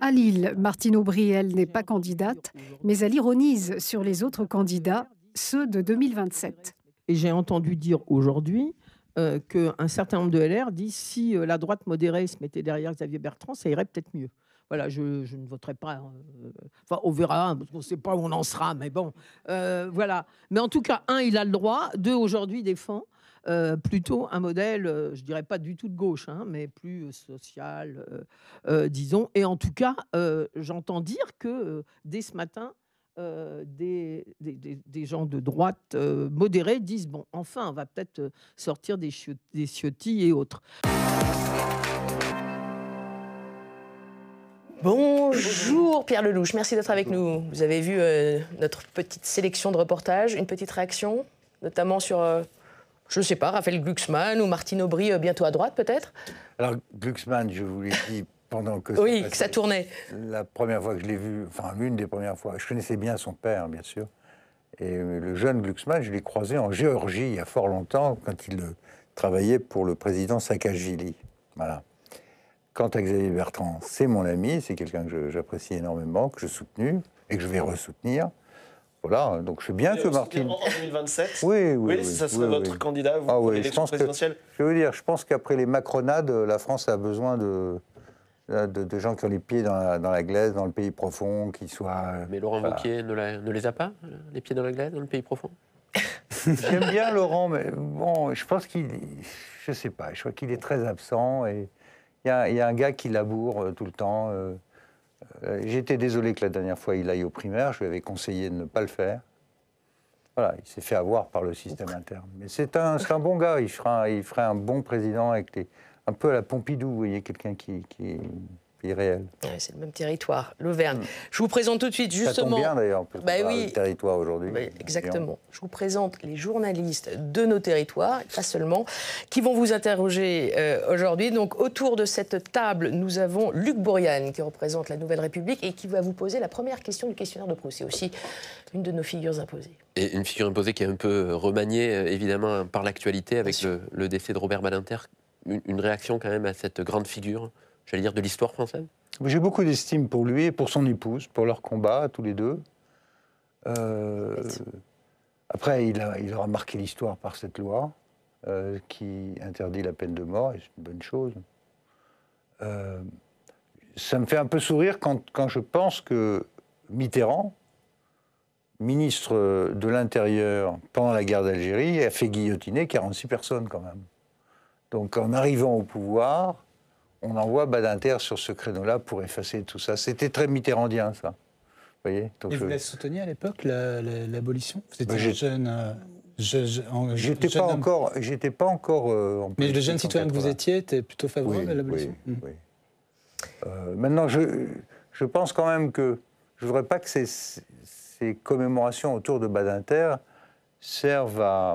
À Lille, Martine Aubriel n'est pas candidate, mais elle ironise sur les autres candidats, ceux de 2027. Et j'ai entendu dire aujourd'hui euh, qu'un certain nombre de LR disent si euh, la droite modérée se mettait derrière Xavier Bertrand, ça irait peut-être mieux. Voilà, je, ne voterai pas. Hein. enfin, on verra, On ne sait pas où on en sera, mais bon. Euh, voilà. Mais en tout cas, un, il a le droit. Deux, aujourd'hui, défend. Euh, plutôt un modèle, euh, je dirais pas du tout de gauche, hein, mais plus euh, social, disons. Et en tout cas, j'entends dire que dès ce matin, des, gens de droite modérés disent, bon, enfin, on va peut-être sortir des, des et autres. Bonjour Pierre Lelouch, merci d'être avec nous. Vous avez vu notre petite sélection de reportages, une petite réaction, notamment sur je ne sais pas, Raphaël Glucksmann ou Martine Aubry euh, bientôt à droite peut-être Alors Glucksmann, je vous l'ai dit pendant que... oui, ça, tournait. La première fois que je l'ai vu, enfin l'une des premières fois, je connaissais bien son père bien sûr, et le jeune Glucksmann, je l'ai croisé en Géorgie il y a fort longtemps quand il euh, travaillait pour le président Saakashvili. Voilà. Quant à Xavier Bertrand, c'est mon ami, c'est quelqu'un que j'apprécie énormément, que je soutenu et que je vais ressoutenir. Voilà, donc je suis bien que Martine. En 2027 Oui, oui. ça serait votre candidat, vous, pour ah l'élection présidentielle Je veux dire, je pense qu'après les macronades, euh, la France a besoin euh, de, de, gens qui ont les pieds dans la, glaise, dans le pays profond, qui soient. Euh, mais Laurent Wauquiez ne, les a pas, les pieds dans la glaise, dans le pays profond J'aime bien Laurent, mais bon, je pense qu'il. Je sais pas, je crois qu'il est très absent et il y, a, un gars qui laboure tout le temps. Euh, j'étais désolé que la dernière fois il aille au primaire, je lui avais conseillé de ne pas le faire. Voilà, il s'est fait avoir par le système interne. Mais c'est un, un bon gars, il ferait un, il fera un bon président avec un peu à la Pompidou, vous voyez, quelqu'un qui, qui c'est le même territoire, l'Auvergne. Je vous présente tout de suite justement. Ça tombe bien d'ailleurs, bah oui. le territoire aujourd'hui. Bah, exactement. Je vous présente les journalistes de nos territoires, pas seulement, qui vont vous interroger euh, aujourd'hui. Donc autour de cette table, nous avons Luc Bourriane qui représente la Nouvelle République et qui va vous poser la première question du questionnaire de Proust. C'est aussi une de nos figures imposées. Et une figure imposée qui est un peu euh, remaniée, euh, évidemment, par l'actualité avec le, décès de Robert Badinter. une réaction quand même à cette grande figure j'allais dire, de l'histoire française J'ai beaucoup d'estime pour lui et pour son épouse, pour leur combat, tous les deux. Euh, après, il, a, il aura marqué l'histoire par cette loi euh, qui interdit la peine de mort, et c'est une bonne chose. Euh, ça me fait un peu sourire quand, quand je pense que Mitterrand, ministre de l'Intérieur pendant la guerre d'Algérie, a fait guillotiner 46 personnes quand même. Donc en arrivant au pouvoir, on envoie Badinter sur ce créneau-là pour effacer tout ça. C'était très mitterrandien, ça. Vous voyez Donc Et je... vous euh, la soutenu à l'époque, l'abolition Vous étiez bah, jeune. je, pas, encore, pas euh, encore. mais le jeune citoyen que vous étiez était plutôt favorable à l'abolition. Oui, hmm. euh, maintenant, je, pense quand même que je ne voudrais pas que ces, commémorations autour de Badinter servent à,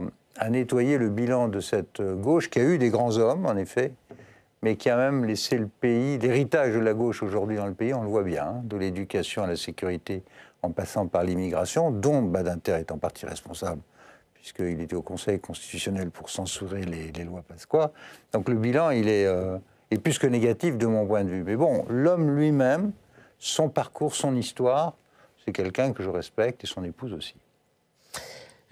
nettoyer le bilan de cette gauche qui a eu des grands hommes, en effet, mais qui a même laissé le pays, l'héritage de la gauche aujourd'hui dans le pays, on le voit bien, de l'éducation à la sécurité en passant par l'immigration, dont Badinter est en partie responsable, puisqu'il était au Conseil constitutionnel pour censurer les, lois Pasqua. Donc le bilan, il euh, est plus que négatif de mon point de vue. Mais bon, l'homme lui-même, son parcours, son histoire, c'est quelqu'un que je respecte et son épouse aussi.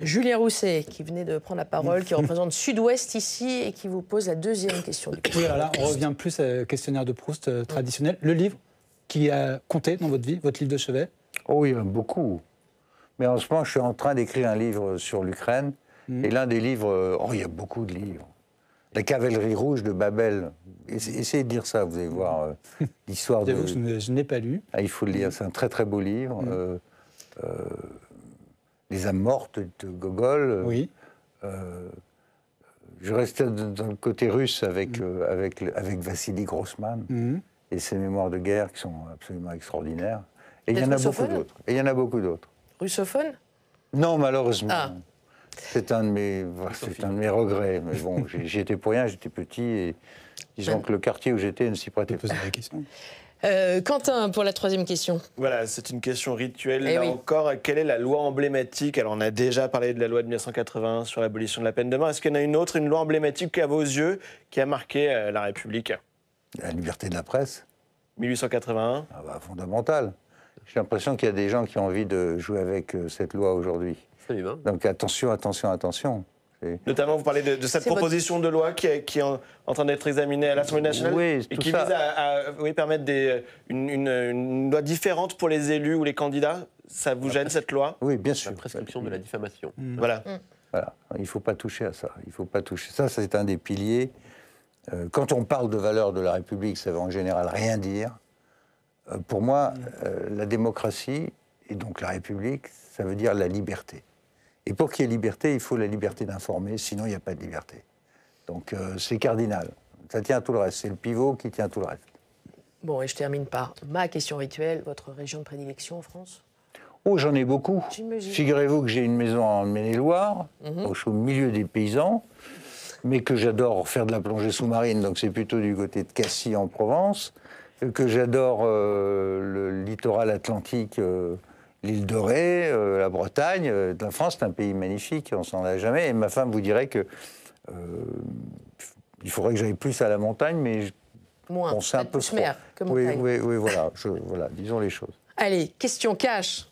Julien Rousset, qui venait de prendre la parole, qui représente Sud-Ouest ici et qui vous pose la deuxième question. Du oui, alors là, on revient plus au questionnaire de Proust euh, traditionnel. Le livre qui a compté dans votre vie, votre livre de chevet Oh oui, euh, beaucoup. Mais en ce moment, je suis en train d'écrire un livre sur l'Ukraine. Hmm. Et l'un des livres, euh, oh, il y a beaucoup de livres. La cavalerie rouge de Babel. Essayez de dire ça, vous allez voir l'histoire de. je n'ai pas lu. Ah, il faut le lire, c'est un très très beau livre. Hmm les âmes mortes de Gogol. Euh, oui. Euh, je restais dans le côté russe avec, mm. euh, avec, avec Vassili Grossman mm. et ses mémoires de guerre qui sont absolument extraordinaires. Et il y en a beaucoup d'autres. Et il y en a beaucoup d'autres. Russophone Non, malheureusement. Ah. C'est un, de mes, un de mes regrets. Mais bon, j'étais pour rien, j'étais petit et disons ben que le quartier où j'étais ne s'y prêtait pas. la question. Euh, Quentin, pour la troisième question. Voilà, c'est une question rituelle. Eh là encore, quelle est la loi emblématique Alors, on a déjà parlé de la loi de 1981 sur l'abolition de la peine de mort. Est-ce qu'il y en a une autre, une loi emblématique à vos yeux, qui a marqué euh, la République La liberté de la presse. 1881 ah bah, Fondamentale. J'ai l'impression qu'il y a des gens qui ont envie de jouer avec euh, cette loi aujourd'hui. Donc attention, attention, attention. Notamment, vous parlez de, cette proposition de loi qui, est en, train d'être examinée à l'Assemblée nationale et qui vise à, permettre une, loi différente pour les élus ou les candidats. Ça vous gêne, cette loi Oui, bien sûr. La prescription de la diffamation. Mm. Voilà. Mm. voilà. Il ne faut pas toucher à ça. Il faut pas toucher. Ça, c'est un des piliers. Euh, quand on parle de valeurs de la République, ça veut en général rien dire. Euh, pour moi, mm. euh, la démocratie, et donc la République, ça veut dire la liberté. Et pour qu'il y ait liberté, il faut la liberté d'informer, sinon il n'y a pas de liberté. Donc euh, c'est cardinal. Ça tient à tout le reste. C'est le pivot qui tient à tout le reste. Bon, et je termine par ma question rituelle. Votre région de prédilection en France Oh, j'en ai beaucoup. Figurez-vous que j'ai une maison en Maine-et-Loire, mhm. au milieu des paysans, mais que j'adore faire de la plongée sous-marine, donc c'est plutôt du côté de Cassis en Provence, que j'adore euh, le littoral atlantique. Euh, l'île de ré euh, la Bretagne. Euh, la France, c'est un pays magnifique, on s'en a jamais. Et ma femme vous dirait que euh, il faudrait que j'aille plus à la montagne, mais je, moins. Bon, mer oui, montagne. oui, voilà, voilà, disons les choses. Allez, question cash.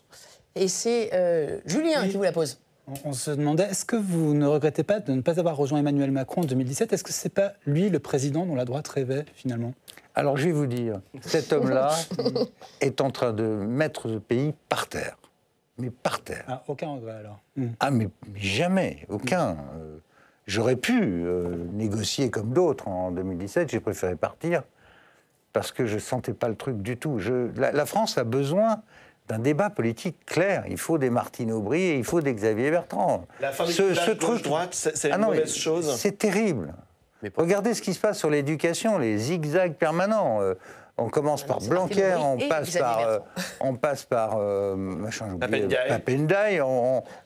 Et c'est Julien qui vous la pose. On se demandait, est-ce que vous ne regrettez pas de ne pas avoir rejoint Emmanuel Macron en 2017 Est-ce que ce n'est pas lui le président dont la droite rêvait finalement alors je vais vous dire, cet homme-là est en train de mettre le pays par terre. Mais par terre. Ah, aucun regret alors Ah, hmm. mais jamais, aucun. Euh, j'aurais pu euh, négocier comme d'autres en 2017, j'ai préféré partir parce que je ne sentais pas le truc du tout. la, France a besoin d'un débat politique clair. Il faut des Martine Aubry et il faut des Xavier Bertrand. ce, ce truc droite, c'est ah une mauvaise chose. C'est terrible. Regardez ce qui se passe sur l'éducation, les zigzags permanents. Euh, on commence par Blanquer, euh, on passe par, euh, on passe par on,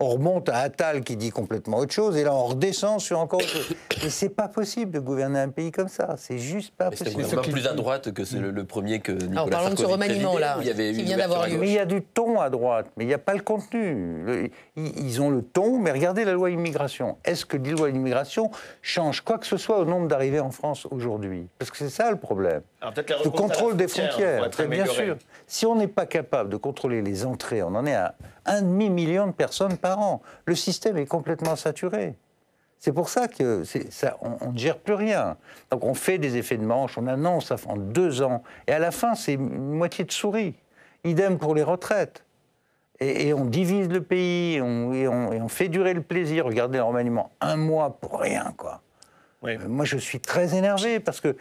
on, remonte à Attal qui dit complètement autre chose, et là on redescend sur encore autre chose. Mais c'est pas possible de gouverner un pays comme ça, c'est juste pas possible. C'est plus à droite que c'est le, premier que ah, Nicolas Alors, parlons de ce remaniement là, il y qui vient d'avoir lieu. Mais il y a du ton à droite, mais il n'y a pas le contenu. ils ont le ton, mais regardez la loi immigration. Est-ce que la loi immigration change quoi que ce soit au nombre d'arrivées en France aujourd'hui Parce que c'est ça le problème. Alors peut-être la des frontières, très bien sûr. Si on n'est pas capable de contrôler les entrées, on en est à un demi-million de personnes par an. Le système est complètement saturé. C'est pour ça que ça, on, ne gère plus rien. Donc on fait des effets de manche, on annonce en deux ans, et à la fin c'est moitié de souris. Idem pour les retraites. Et, on divise le pays, et, on, et, on, fait durer le plaisir. Regardez le remaniement, un mois pour rien, quoi. Euh, moi, je suis très énervé parce que euh,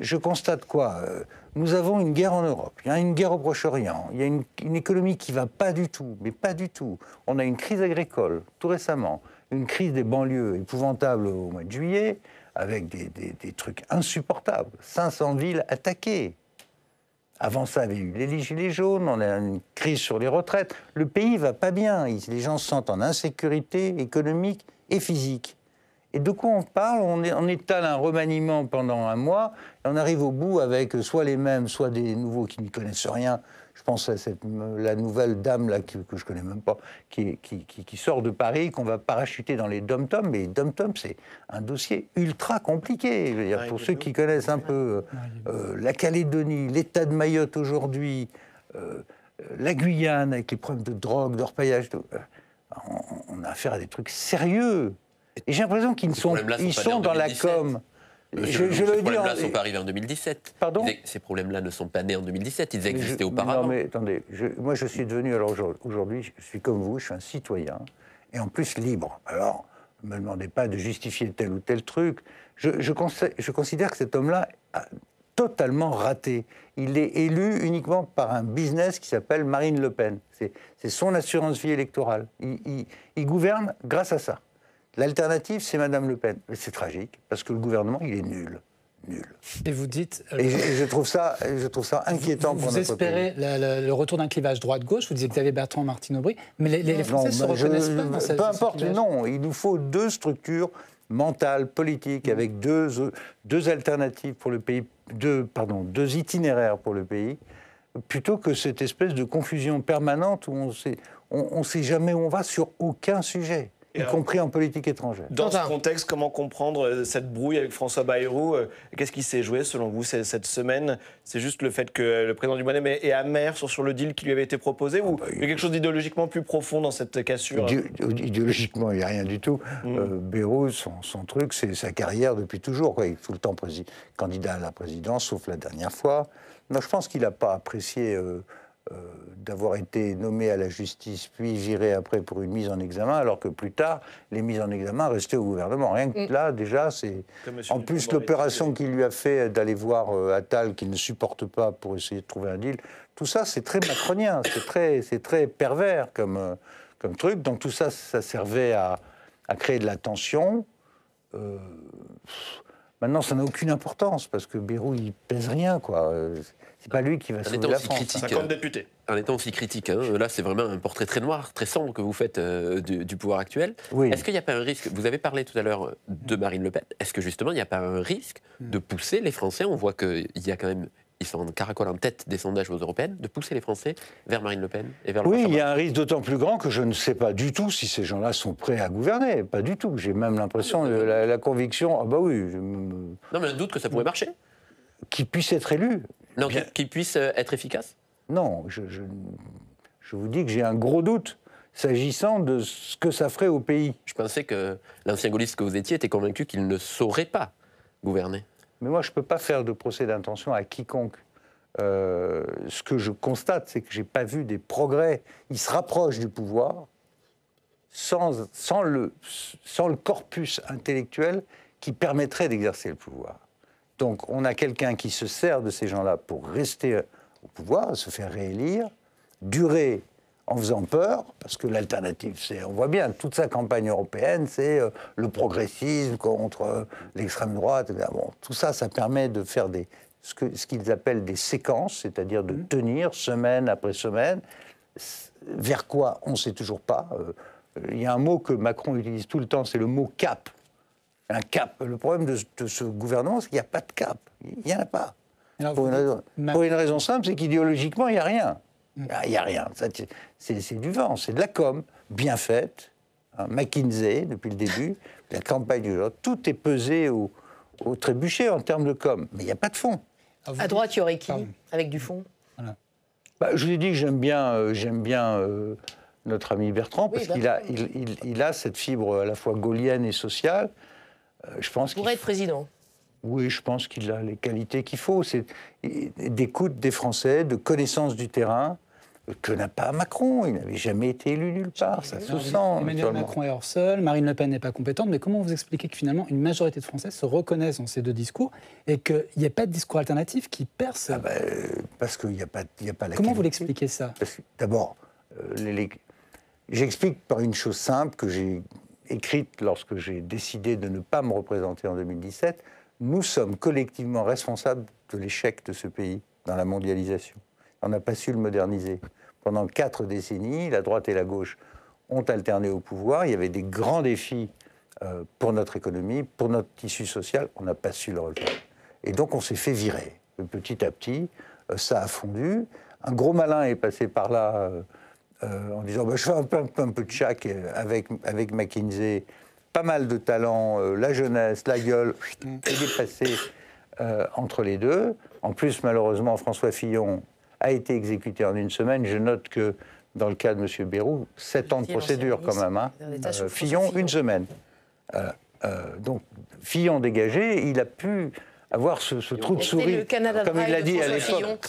je constate quoi euh, Nous avons une guerre en Europe, il y a une guerre au Proche-Orient, il y a une, économie qui va pas du tout, mais pas du tout. On a une crise agricole, tout récemment, une crise des banlieues épouvantable au mois de juillet, avec des, trucs insupportables, 500 villes attaquées. Avant ça, il y avait eu les gilets jaunes, on a une crise sur les retraites. Le pays va pas bien, les gens se sentent en insécurité économique et physique. Et de quoi on parle on, est, étale un remaniement pendant un mois, et on arrive au bout avec soit les mêmes, soit des nouveaux qui n'y connaissent rien. Je pense à cette, la nouvelle dame là, que, je connais même pas, qui, qui, sort de Paris, qu'on va parachuter dans les dom-toms. Mais dom-toms, c'est un dossier ultra compliqué. dire, pour ceux qui connaissent un peu euh, la Calédonie, l'état de Mayotte aujourd'hui, euh, la Guyane avec les problèmes de drogue, d'orpaillage, euh, on, on a affaire à des trucs sérieux j'ai l'impression qu'ils sont, ils sont, dans la com'. ces problèmes-là ne sont pas arrivés en 2017. Pardon Ces problèmes-là ne sont pas nés en 2017, ils existaient auparavant. Non, mais attendez, moi je suis devenu, alors aujourd'hui, je suis comme vous, je suis un citoyen, et en plus libre. Alors, ne me demandez pas de justifier tel ou tel truc. Je, je considère que cet homme-là a totalement raté. Il est élu uniquement par un business qui s'appelle Marine Le Pen. C'est son assurance vie électorale. il, il gouverne grâce à ça. L'alternative, c'est Madame Le Pen. Mais c'est tragique, parce que le gouvernement, il est nul. Nul. Et vous dites. Euh, et, je, trouve ça, je trouve ça inquiétant pour vous espérez le retour d'un clivage droite-gauche. Vous disiez avez Bertrand, Martine Aubry, mais les, Français se reconnaissent pas dans Peu importe, non. Il nous faut deux structures mentales, politiques, mmh. avec deux, deux alternatives pour le pays, deux, pardon, deux itinéraires pour le pays, plutôt que cette espèce de confusion permanente où on sait, on, on sait jamais où on va sur aucun sujet y compris en politique étrangère. Dans ce contexte, comment comprendre euh, cette brouille avec François Bayrou euh, Qu'est-ce qui s'est joué selon vous cette semaine C'est juste le fait que euh, le président du Monem est amer sur, le deal qui lui avait été proposé ou ah bah, il y a quelque chose d'idéologiquement plus profond dans cette cassure Idéologiquement, il n'y a rien du tout. Mm. Bayrou, son, truc, c'est sa carrière depuis toujours. Il est tout le temps candidat à la présidence, sauf la dernière fois. Non, je pense qu'il n'a pas apprécié. Euh, d'avoir été nommé à la justice, puis viré après pour une mise en examen, alors que plus tard, les mises en examen restaient au gouvernement. Rien que mm. là, déjà, c'est... En plus, l'opération qu'il lui a fait d'aller voir euh, Attal, qu'il ne supporte pas pour essayer de trouver un deal, tout ça, c'est très macronien, c'est très, très pervers comme, euh, comme truc. Donc tout ça, ça servait à, à créer de la tension. Euh, Maintenant, ça n'a aucune importance parce que Bérou, il pèse rien, quoi. C'est pas lui qui va sauver la Critique, 50 députés. En euh, étant aussi critique, hein, là, c'est vraiment un portrait très noir, très sombre que vous faites euh, du, pouvoir actuel. Est-ce qu'il n'y a pas un risque Vous avez parlé tout à l'heure euh, de Marine Le Pen. Est-ce que justement, il n'y a pas un risque hmm. de pousser les Français On voit qu'il y a quand même ils s'en caracolent en tête des sondages aux européennes, de pousser les Français vers Marine Le Pen et vers Oui, il y a un risque d'autant plus grand que je ne sais pas du tout si ces gens-là sont prêts à gouverner. Pas du tout. J'ai même l'impression, euh, la, conviction. Ah, bah oui. Je... Non, mais un doute que ça pourrait marcher. Qu'ils puissent être élus. Non, qu'ils puissent euh, être efficaces. Non, je, je, je vous dis que j'ai un gros doute s'agissant de ce que ça ferait au pays. Je pensais que l'ancien gaulliste que vous étiez était convaincu qu'il ne saurait pas gouverner. Mais moi, je ne peux pas faire de procès d'intention à quiconque. Euh, ce que je constate, c'est que je n'ai pas vu des progrès. Il se rapproche du pouvoir sans le corpus intellectuel qui permettrait d'exercer le pouvoir. Donc on a quelqu'un qui se sert de ces gens-là pour rester au pouvoir, se faire réélire, durer en faisant peur, parce que l'alternative, c'est, on voit bien, toute sa campagne européenne, c'est euh, le progressisme contre euh, l'extrême droite. tout ça, ça permet de faire des, ce, que, ce qu'ils appellent des séquences, c'est-à-dire de mmh. tenir semaine après semaine, vers quoi on ne sait toujours pas. Euh, il y a un mot que Macron utilise tout le temps, c'est le mot cap. Un cap. Le problème de, ce gouvernement, c'est qu'il n'y a pas de cap. Il n'y en a pas. pour, une raison, pour une raison simple, c'est qu'idéologiquement, il n'y a rien. Ah, il n'y a rien. C'est du vent, c'est de la com, bien faite. Hein, McKinsey, depuis le début, la campagne du genre, tout est pesé au, trébuchet en termes de com. Mais il n'y a pas de fond. Ah, à droite, il y aurait qui Avec du fond bah, Je vous ai dit que j'aime bien, euh, bien euh, notre ami Bertrand, parce qu'il a, il, a cette fibre euh, à la fois gaulienne et sociale. je pense Pour être président oui, je pense qu'il a les qualités qu'il faut. C'est d'écoute des Français, de connaissance du terrain, que n'a pas Macron. Il n'avait jamais été élu nulle part, ça se sent. Emmanuel Macron est hors sol, Marine Le Pen n'est pas compétente, mais comment vous expliquez que finalement une majorité de Français se reconnaissent dans ces deux discours et qu'il n'y ait pas de discours alternatif qui perce ah bah, Parce qu'il n'y a, pas, a pas la Comment vous l'expliquez ça D'abord, euh, j'explique par une chose simple que j'ai écrite lorsque j'ai décidé de ne pas me représenter en 2017. Nous sommes collectivement responsables de l'échec de ce pays dans la mondialisation on n'a pas su le moderniser. Pendant quatre décennies, la droite et la gauche ont alterné au pouvoir. Il y avait des grands défis euh, pour notre économie, pour notre tissu social. On n'a pas su le relever. Et donc on s'est fait virer. Petit à petit, euh, ça a fondu. Un gros malin est passé par là euh, en disant bah, Je fais un peu, un peu, de chac avec, avec McKinsey. Pas mal de talents, la jeunesse, la gueule, mmh. est dépassée entre les deux. En plus, malheureusement, François Fillon a été exécuté en une semaine. Je note que dans le cas de M. Bérou, sept ans de procédure quand même. Hein. Euh, Fillon, une semaine. Euh, euh, donc, Fillon dégagé, il a pu avoir ce, trou de souris, comme il l'a dit à l'époque.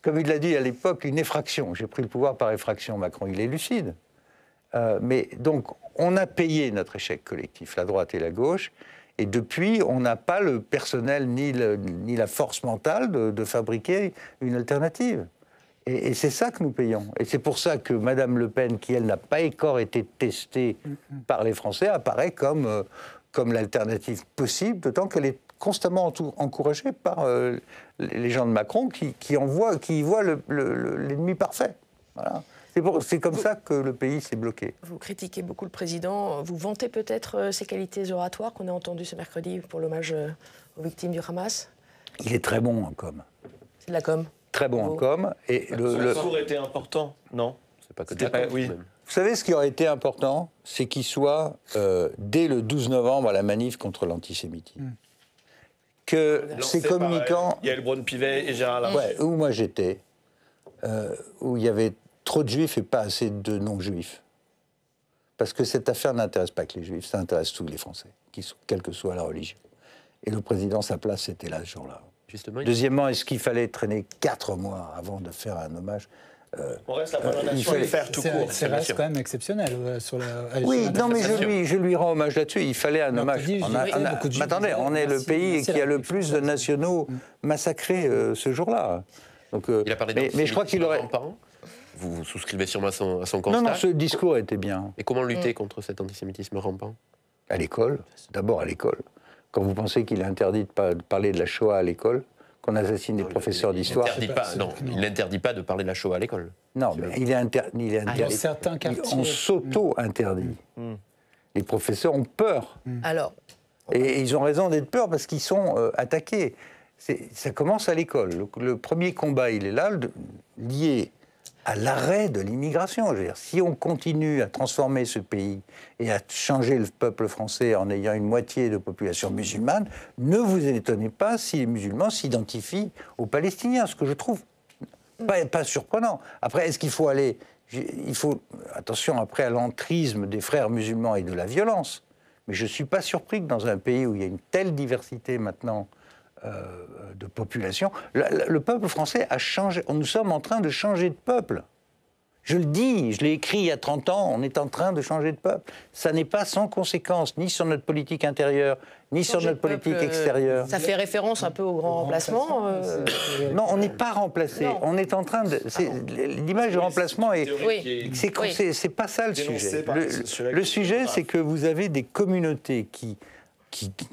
Comme il l'a dit à l'époque, une effraction. J'ai pris le pouvoir par effraction, Macron. Il est lucide. mais donc, on a payé notre échec collectif, la droite et la gauche. Et depuis, on n'a pas le personnel ni, ni la force mentale de, fabriquer une alternative. Et, c'est ça que nous payons. Et c'est pour ça que Mme Le Pen, qui elle n'a pas encore été testée par les Français, apparaît comme, euh, comme l'alternative possible, d'autant qu'elle est constamment encouragée par euh, les gens de Macron qui, qui y voient l'ennemi parfait. Voilà. C'est comme ça que le pays s'est bloqué. Vous critiquez beaucoup le président. Vous vantez peut-être euh, ses qualités oratoires qu'on a entendues ce mercredi pour l'hommage euh, aux victimes du Hamas Il est très bon en com. C'est de la com. Très bon en com. Et bah, le, discours était important, non C'est pas que de Vous savez, ce qui aurait été important, c'est qu'il soit, euh, dès le 12 novembre, à la manif contre l'antisémitisme. Hmm. Que ces communicants. a Elbron pivet et Gérard Larcher. Ouais, où moi j'étais, où il y avait trop de juifs et pas assez de non-juifs. Parce que cette affaire n'intéresse pas que les juifs, ça intéresse tous les Français, quelle que soit la religion. Et le président, sa place, c'était là ce jour-là. Justement, Deuxièmement, est-ce qu'il fallait traîner quatre mois avant de faire un hommage Il euh, on reste euh, le faire tout court. C'est quand même exceptionnel. Euh, sur la, oui, non, mais je lui, rends hommage là-dessus. Il fallait un hommage. on attendez, on est le pays qui a le plus de nationaux mm. massacrés ce jour-là. Donc, il a parlé mais, mais je crois qu'il aurait. Parents. Vous, souscrivez sûrement à son, à son constat. Non, non, ce discours était bien. Et comment lutter mm. contre cet antisémitisme rampant À l'école, d'abord à l'école. Quand vous pensez qu'il est interdit de parler de la Shoah à l'école, qu'on assassine des professeurs d'histoire. Non, il n'interdit pas de parler de la Shoah à l'école. Non, mais il est, inter, il est interdit. Ah, dans certains quartiers. On s'auto-interdit. Mm. Mm. Les professeurs ont peur. Alors. Et, ils ont raison d'être peur parce qu'ils sont euh, attaqués. Ça commence à l'école. Le, premier combat, il est là, lié à l'arrêt de l'immigration. Si on continue à transformer ce pays et à changer le peuple français en ayant une moitié de population musulmane, ne vous étonnez pas si les musulmans s'identifient aux Palestiniens, ce que je trouve pas, surprenant. Après, est-ce qu'il faut aller... Il faut attention après à l'entrisme des frères musulmans et de la violence. Mais je ne suis pas surpris que dans un pays où il y a une telle diversité maintenant euh, de population. Le, peuple français a changé. Nous sommes en train de changer de peuple. Je le dis, je l'ai écrit il y a 30 ans, on est en train de changer de peuple. Ça n'est pas sans conséquence, ni sur notre politique intérieure, ni sur notre politique euh, extérieure. Ça fait référence un peu au grand remplacement. Euh, non, on n'est pas remplacé. On est en train de. L'image du remplacement est. Oui. C'est pas ça le sujet. le sujet, c'est que vous avez des communautés qui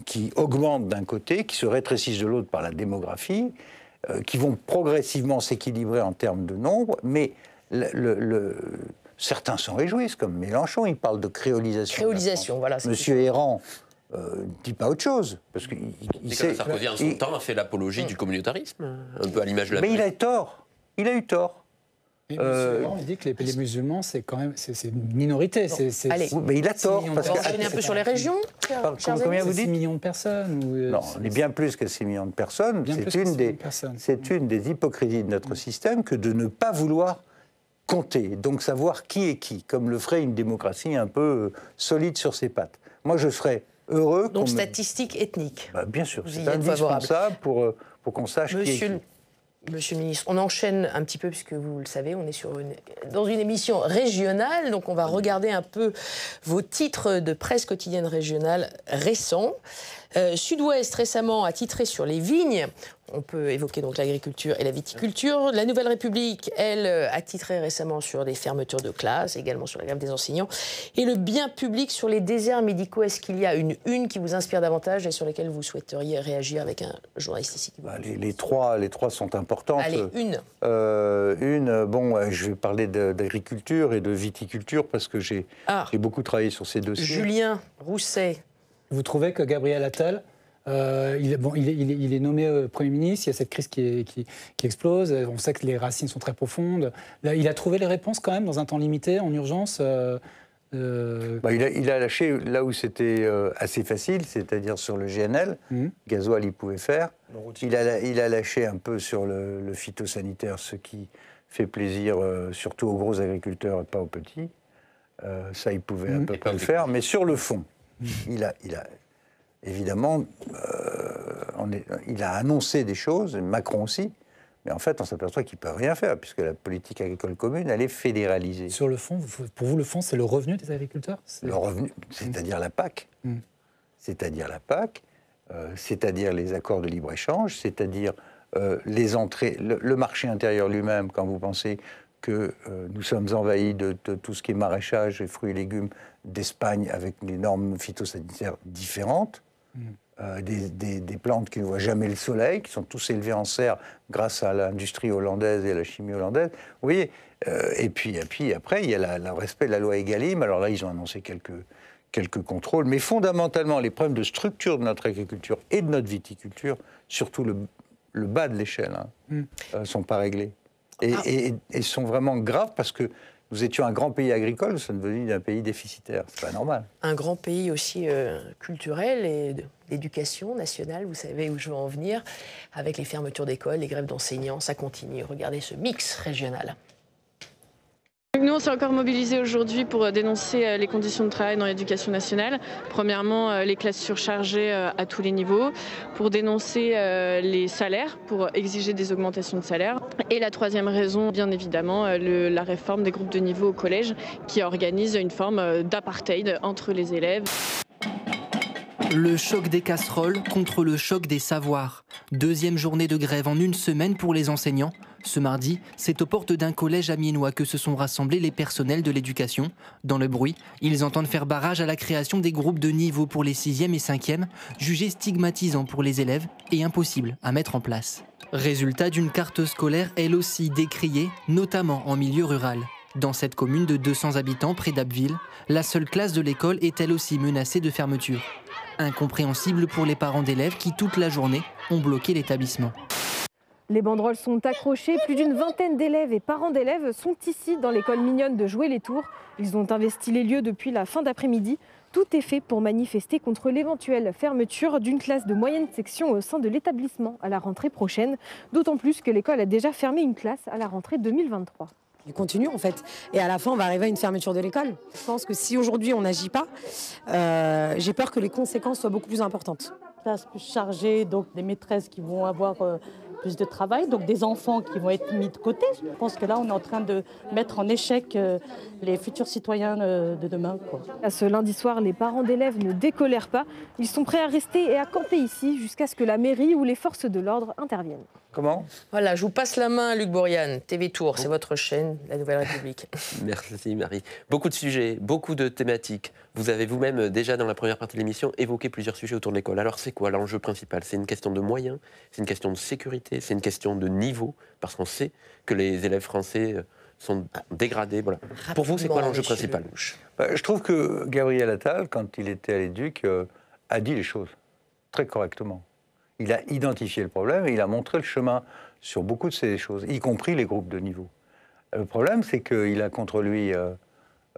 qui, augmentent d'un côté, qui se rétrécissent de l'autre par la démographie, euh, qui vont progressivement s'équilibrer en termes de nombre, mais le, certains s'en réjouissent, comme Mélenchon, il parle de créolisation. Créolisation, voilà. Monsieur errant ne euh, dit pas autre chose. Parce que Sarkozy, en son temps, a fait l'apologie mm. du communautarisme, un peu à l'image de la. Mais il a eu tort. Il a eu tort. – euh, Il dit que les, musulmans, c'est quand même c'est, une minorité. mais il a tort. Parce que, un peu sur les régions. combien vous dites 6 millions de personnes euh, Non, on est bien plus que 6 millions de personnes. c'est une, des, c'est une des hypocrisies de notre mm. système que de ne pas vouloir compter, donc savoir qui est qui, comme le ferait une démocratie un peu euh, solide sur ses pattes. Moi, je serais heureux. Donc, statistiques ethnique bah, ?– bien sûr, c'est indispensable pour, pour qu'on sache qui est Monsieur le ministre, on enchaîne un petit peu, puisque vous le savez, on est sur une, dans une émission régionale, donc on va regarder un peu vos titres de presse quotidienne régionale récents. Euh, Sud-Ouest récemment a titré sur les vignes. On peut évoquer donc l'agriculture et la viticulture. La Nouvelle République, elle, euh, a titré récemment sur des fermetures de classes, également sur la grève des enseignants. Et le bien public sur les déserts médicaux, est-ce qu'il y a une une qui vous inspire davantage et sur laquelle vous souhaiteriez réagir avec un journaliste ici bah, les, trois, les trois sont importantes. Allez, une. Euh, une, bon, je vais parler d'agriculture et de viticulture parce que ah. j'ai beaucoup travaillé sur ces dossiers. Julien Rousset, vous trouvez que Gabriel Attal, euh, il, est, nommé euh, Premier ministre, il y a cette crise qui, explose, euh, on sait que les racines sont très profondes. il a trouvé les réponses quand même dans un temps limité, en urgence. Bah, il, a, lâché là où c'était assez facile, c'est-à-dire sur le GNL, hum. gasoil il pouvait faire. Il a, lâché un peu sur le, phytosanitaire, ce qui fait plaisir surtout aux gros agriculteurs et pas aux petits. ça, il pouvait un à hum. peu près le hum. faire, mais sur le fond. Mmh. Il a, il a évidemment, euh, il a annoncé des choses, Macron aussi, mais en fait, on s'aperçoit qu'il ne peut rien faire, puisque la politique agricole commune, elle est fédéralisée. Sur le fond, pour vous, le fond, c'est le revenu des agriculteurs Le revenu, c'est-à-dire la PAC. Mmh. C'est-à-dire la PAC, euh, c'est-à-dire les accords de libre-échange, c'est-à-dire euh, les entrées, le marché intérieur lui-même, quand vous pensez que euh, nous sommes envahis de, tout ce qui est maraîchage et fruits et légumes d'Espagne avec mm. euh, des normes phytosanitaires différentes, des, plantes qui ne voient jamais le soleil, qui sont tous élevées en serre grâce à l'industrie hollandaise et à la chimie hollandaise. Vous euh, et, puis, après, il y a le respect de la loi Egalim. Alors là, ils ont annoncé quelques, contrôles, mais fondamentalement, les problèmes de structure de notre agriculture et de notre viticulture, surtout le, bas de l'échelle, ne hein, mm. sont pas réglés et, ils ah. sont vraiment graves parce que nous étions un grand pays agricole, nous sommes devenus un pays déficitaire. C'est pas normal. Un grand pays aussi euh, culturel et d'éducation nationale, vous savez où je veux en venir, avec les fermetures d'écoles, les grèves d'enseignants, ça continue. Regardez ce mix régional. Nous, on s'est encore mobilisés aujourd'hui pour euh, dénoncer euh, les conditions de travail dans l'éducation nationale. Premièrement, euh, les classes surchargées à tous les niveaux, pour dénoncer les salaires, pour exiger des augmentations de salaires. Et la troisième raison, bien évidemment, la réforme des groupes de niveau au collège qui organise une forme d'apartheid entre les élèves. Le choc des casseroles contre le choc des savoirs. Deuxième journée de grève en une semaine pour les enseignants. Ce mardi, c'est aux portes d'un collège amiénois que se sont rassemblés les personnels de l'éducation. Dans le bruit, ils entendent faire barrage à la création des groupes de niveau pour les 6e et 5e, jugés stigmatisants pour les élèves et impossibles à mettre en place. Résultat d'une carte scolaire elle aussi décriée, notamment en milieu rural. Dans cette commune de 200 habitants près d'Abbeville, la seule classe de l'école est elle aussi menacée de fermeture incompréhensible pour les parents d'élèves qui toute la journée ont bloqué l'établissement. Les banderoles sont accrochées, plus d'une vingtaine d'élèves et parents d'élèves sont ici dans l'école mignonne de Jouer les Tours. Ils ont investi les lieux depuis la fin d'après-midi. Tout est fait pour manifester contre l'éventuelle fermeture d'une classe de moyenne section au sein de l'établissement à la rentrée prochaine, d'autant plus que l'école a déjà fermé une classe à la rentrée 2023. Il continue en fait. Et à la fin, on va arriver à une fermeture de l'école. Je pense que si aujourd'hui on n'agit pas, euh, j'ai peur que les conséquences soient beaucoup plus importantes. Ça plus chargées, donc des maîtresses qui vont avoir euh, plus de travail, donc des enfants qui vont être mis de côté. Je pense que là, on est en train de mettre en échec euh, les futurs citoyens de demain. ce lundi soir, les parents d'élèves ne décolèrent pas. Ils sont prêts à rester et à camper ici jusqu'à ce que la mairie ou les forces de l'ordre interviennent. Comment Voilà, je vous passe la main, Luc Bourian. TV Tour, c'est votre chaîne, La Nouvelle République. Merci, Marie. Beaucoup de sujets, beaucoup de thématiques. Vous avez vous-même, euh, déjà dans la première partie de l'émission, évoqué plusieurs sujets autour de l'école. Alors, c'est quoi l'enjeu principal C'est une question de moyens, c'est une question de sécurité, c'est une question de niveau, parce qu'on sait que les élèves français euh, sont dégradés. Voilà. Pour vous, c'est quoi l'enjeu principal bah, Je trouve que Gabriel Attal, quand il était à l'éduc, euh, a dit les choses très correctement. Il a identifié le problème et il a montré le chemin sur beaucoup de ces choses, y compris les groupes de niveau. Le problème, c'est qu'il a contre lui euh,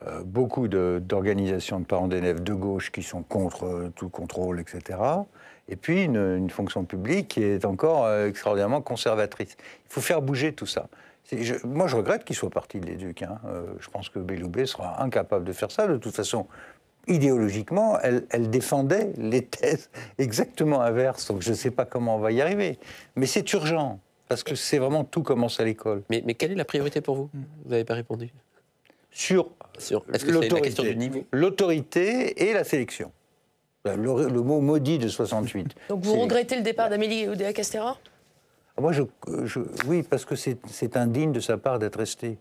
euh, beaucoup d'organisations de, parents d'élèves de gauche qui sont contre euh, tout contrôle, etc. Et puis une, fonction publique qui est encore extraordinairement conservatrice. Il faut faire bouger tout ça. moi, je regrette qu'il soit parti de l'éduc. Hein. je pense que Belloubet sera incapable de faire ça. De toute façon, idéologiquement, elle, défendait les thèses exactement inverses. Donc je ne sais pas comment on va y arriver. Mais c'est urgent, parce que c'est vraiment tout commence à l'école. Mais, quelle est la priorité pour vous Vous n'avez pas répondu. Sur, l'autorité, et la sélection. Bah, le, mot maudit de 68. Donc vous regrettez le départ d'Amélie Oudéa-Castera ah, Moi, oui, parce que c'est indigne de sa part d'être restée.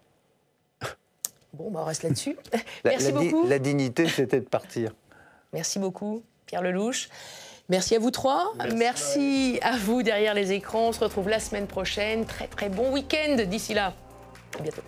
Bon, bah, on reste là-dessus. la, Merci beaucoup. La dignité, c'était de partir. Merci beaucoup, Pierre Lelouch. Merci à vous trois. Merci, Merci à vous derrière les écrans. On se retrouve la semaine prochaine. Très très bon week-end d'ici là. À bientôt.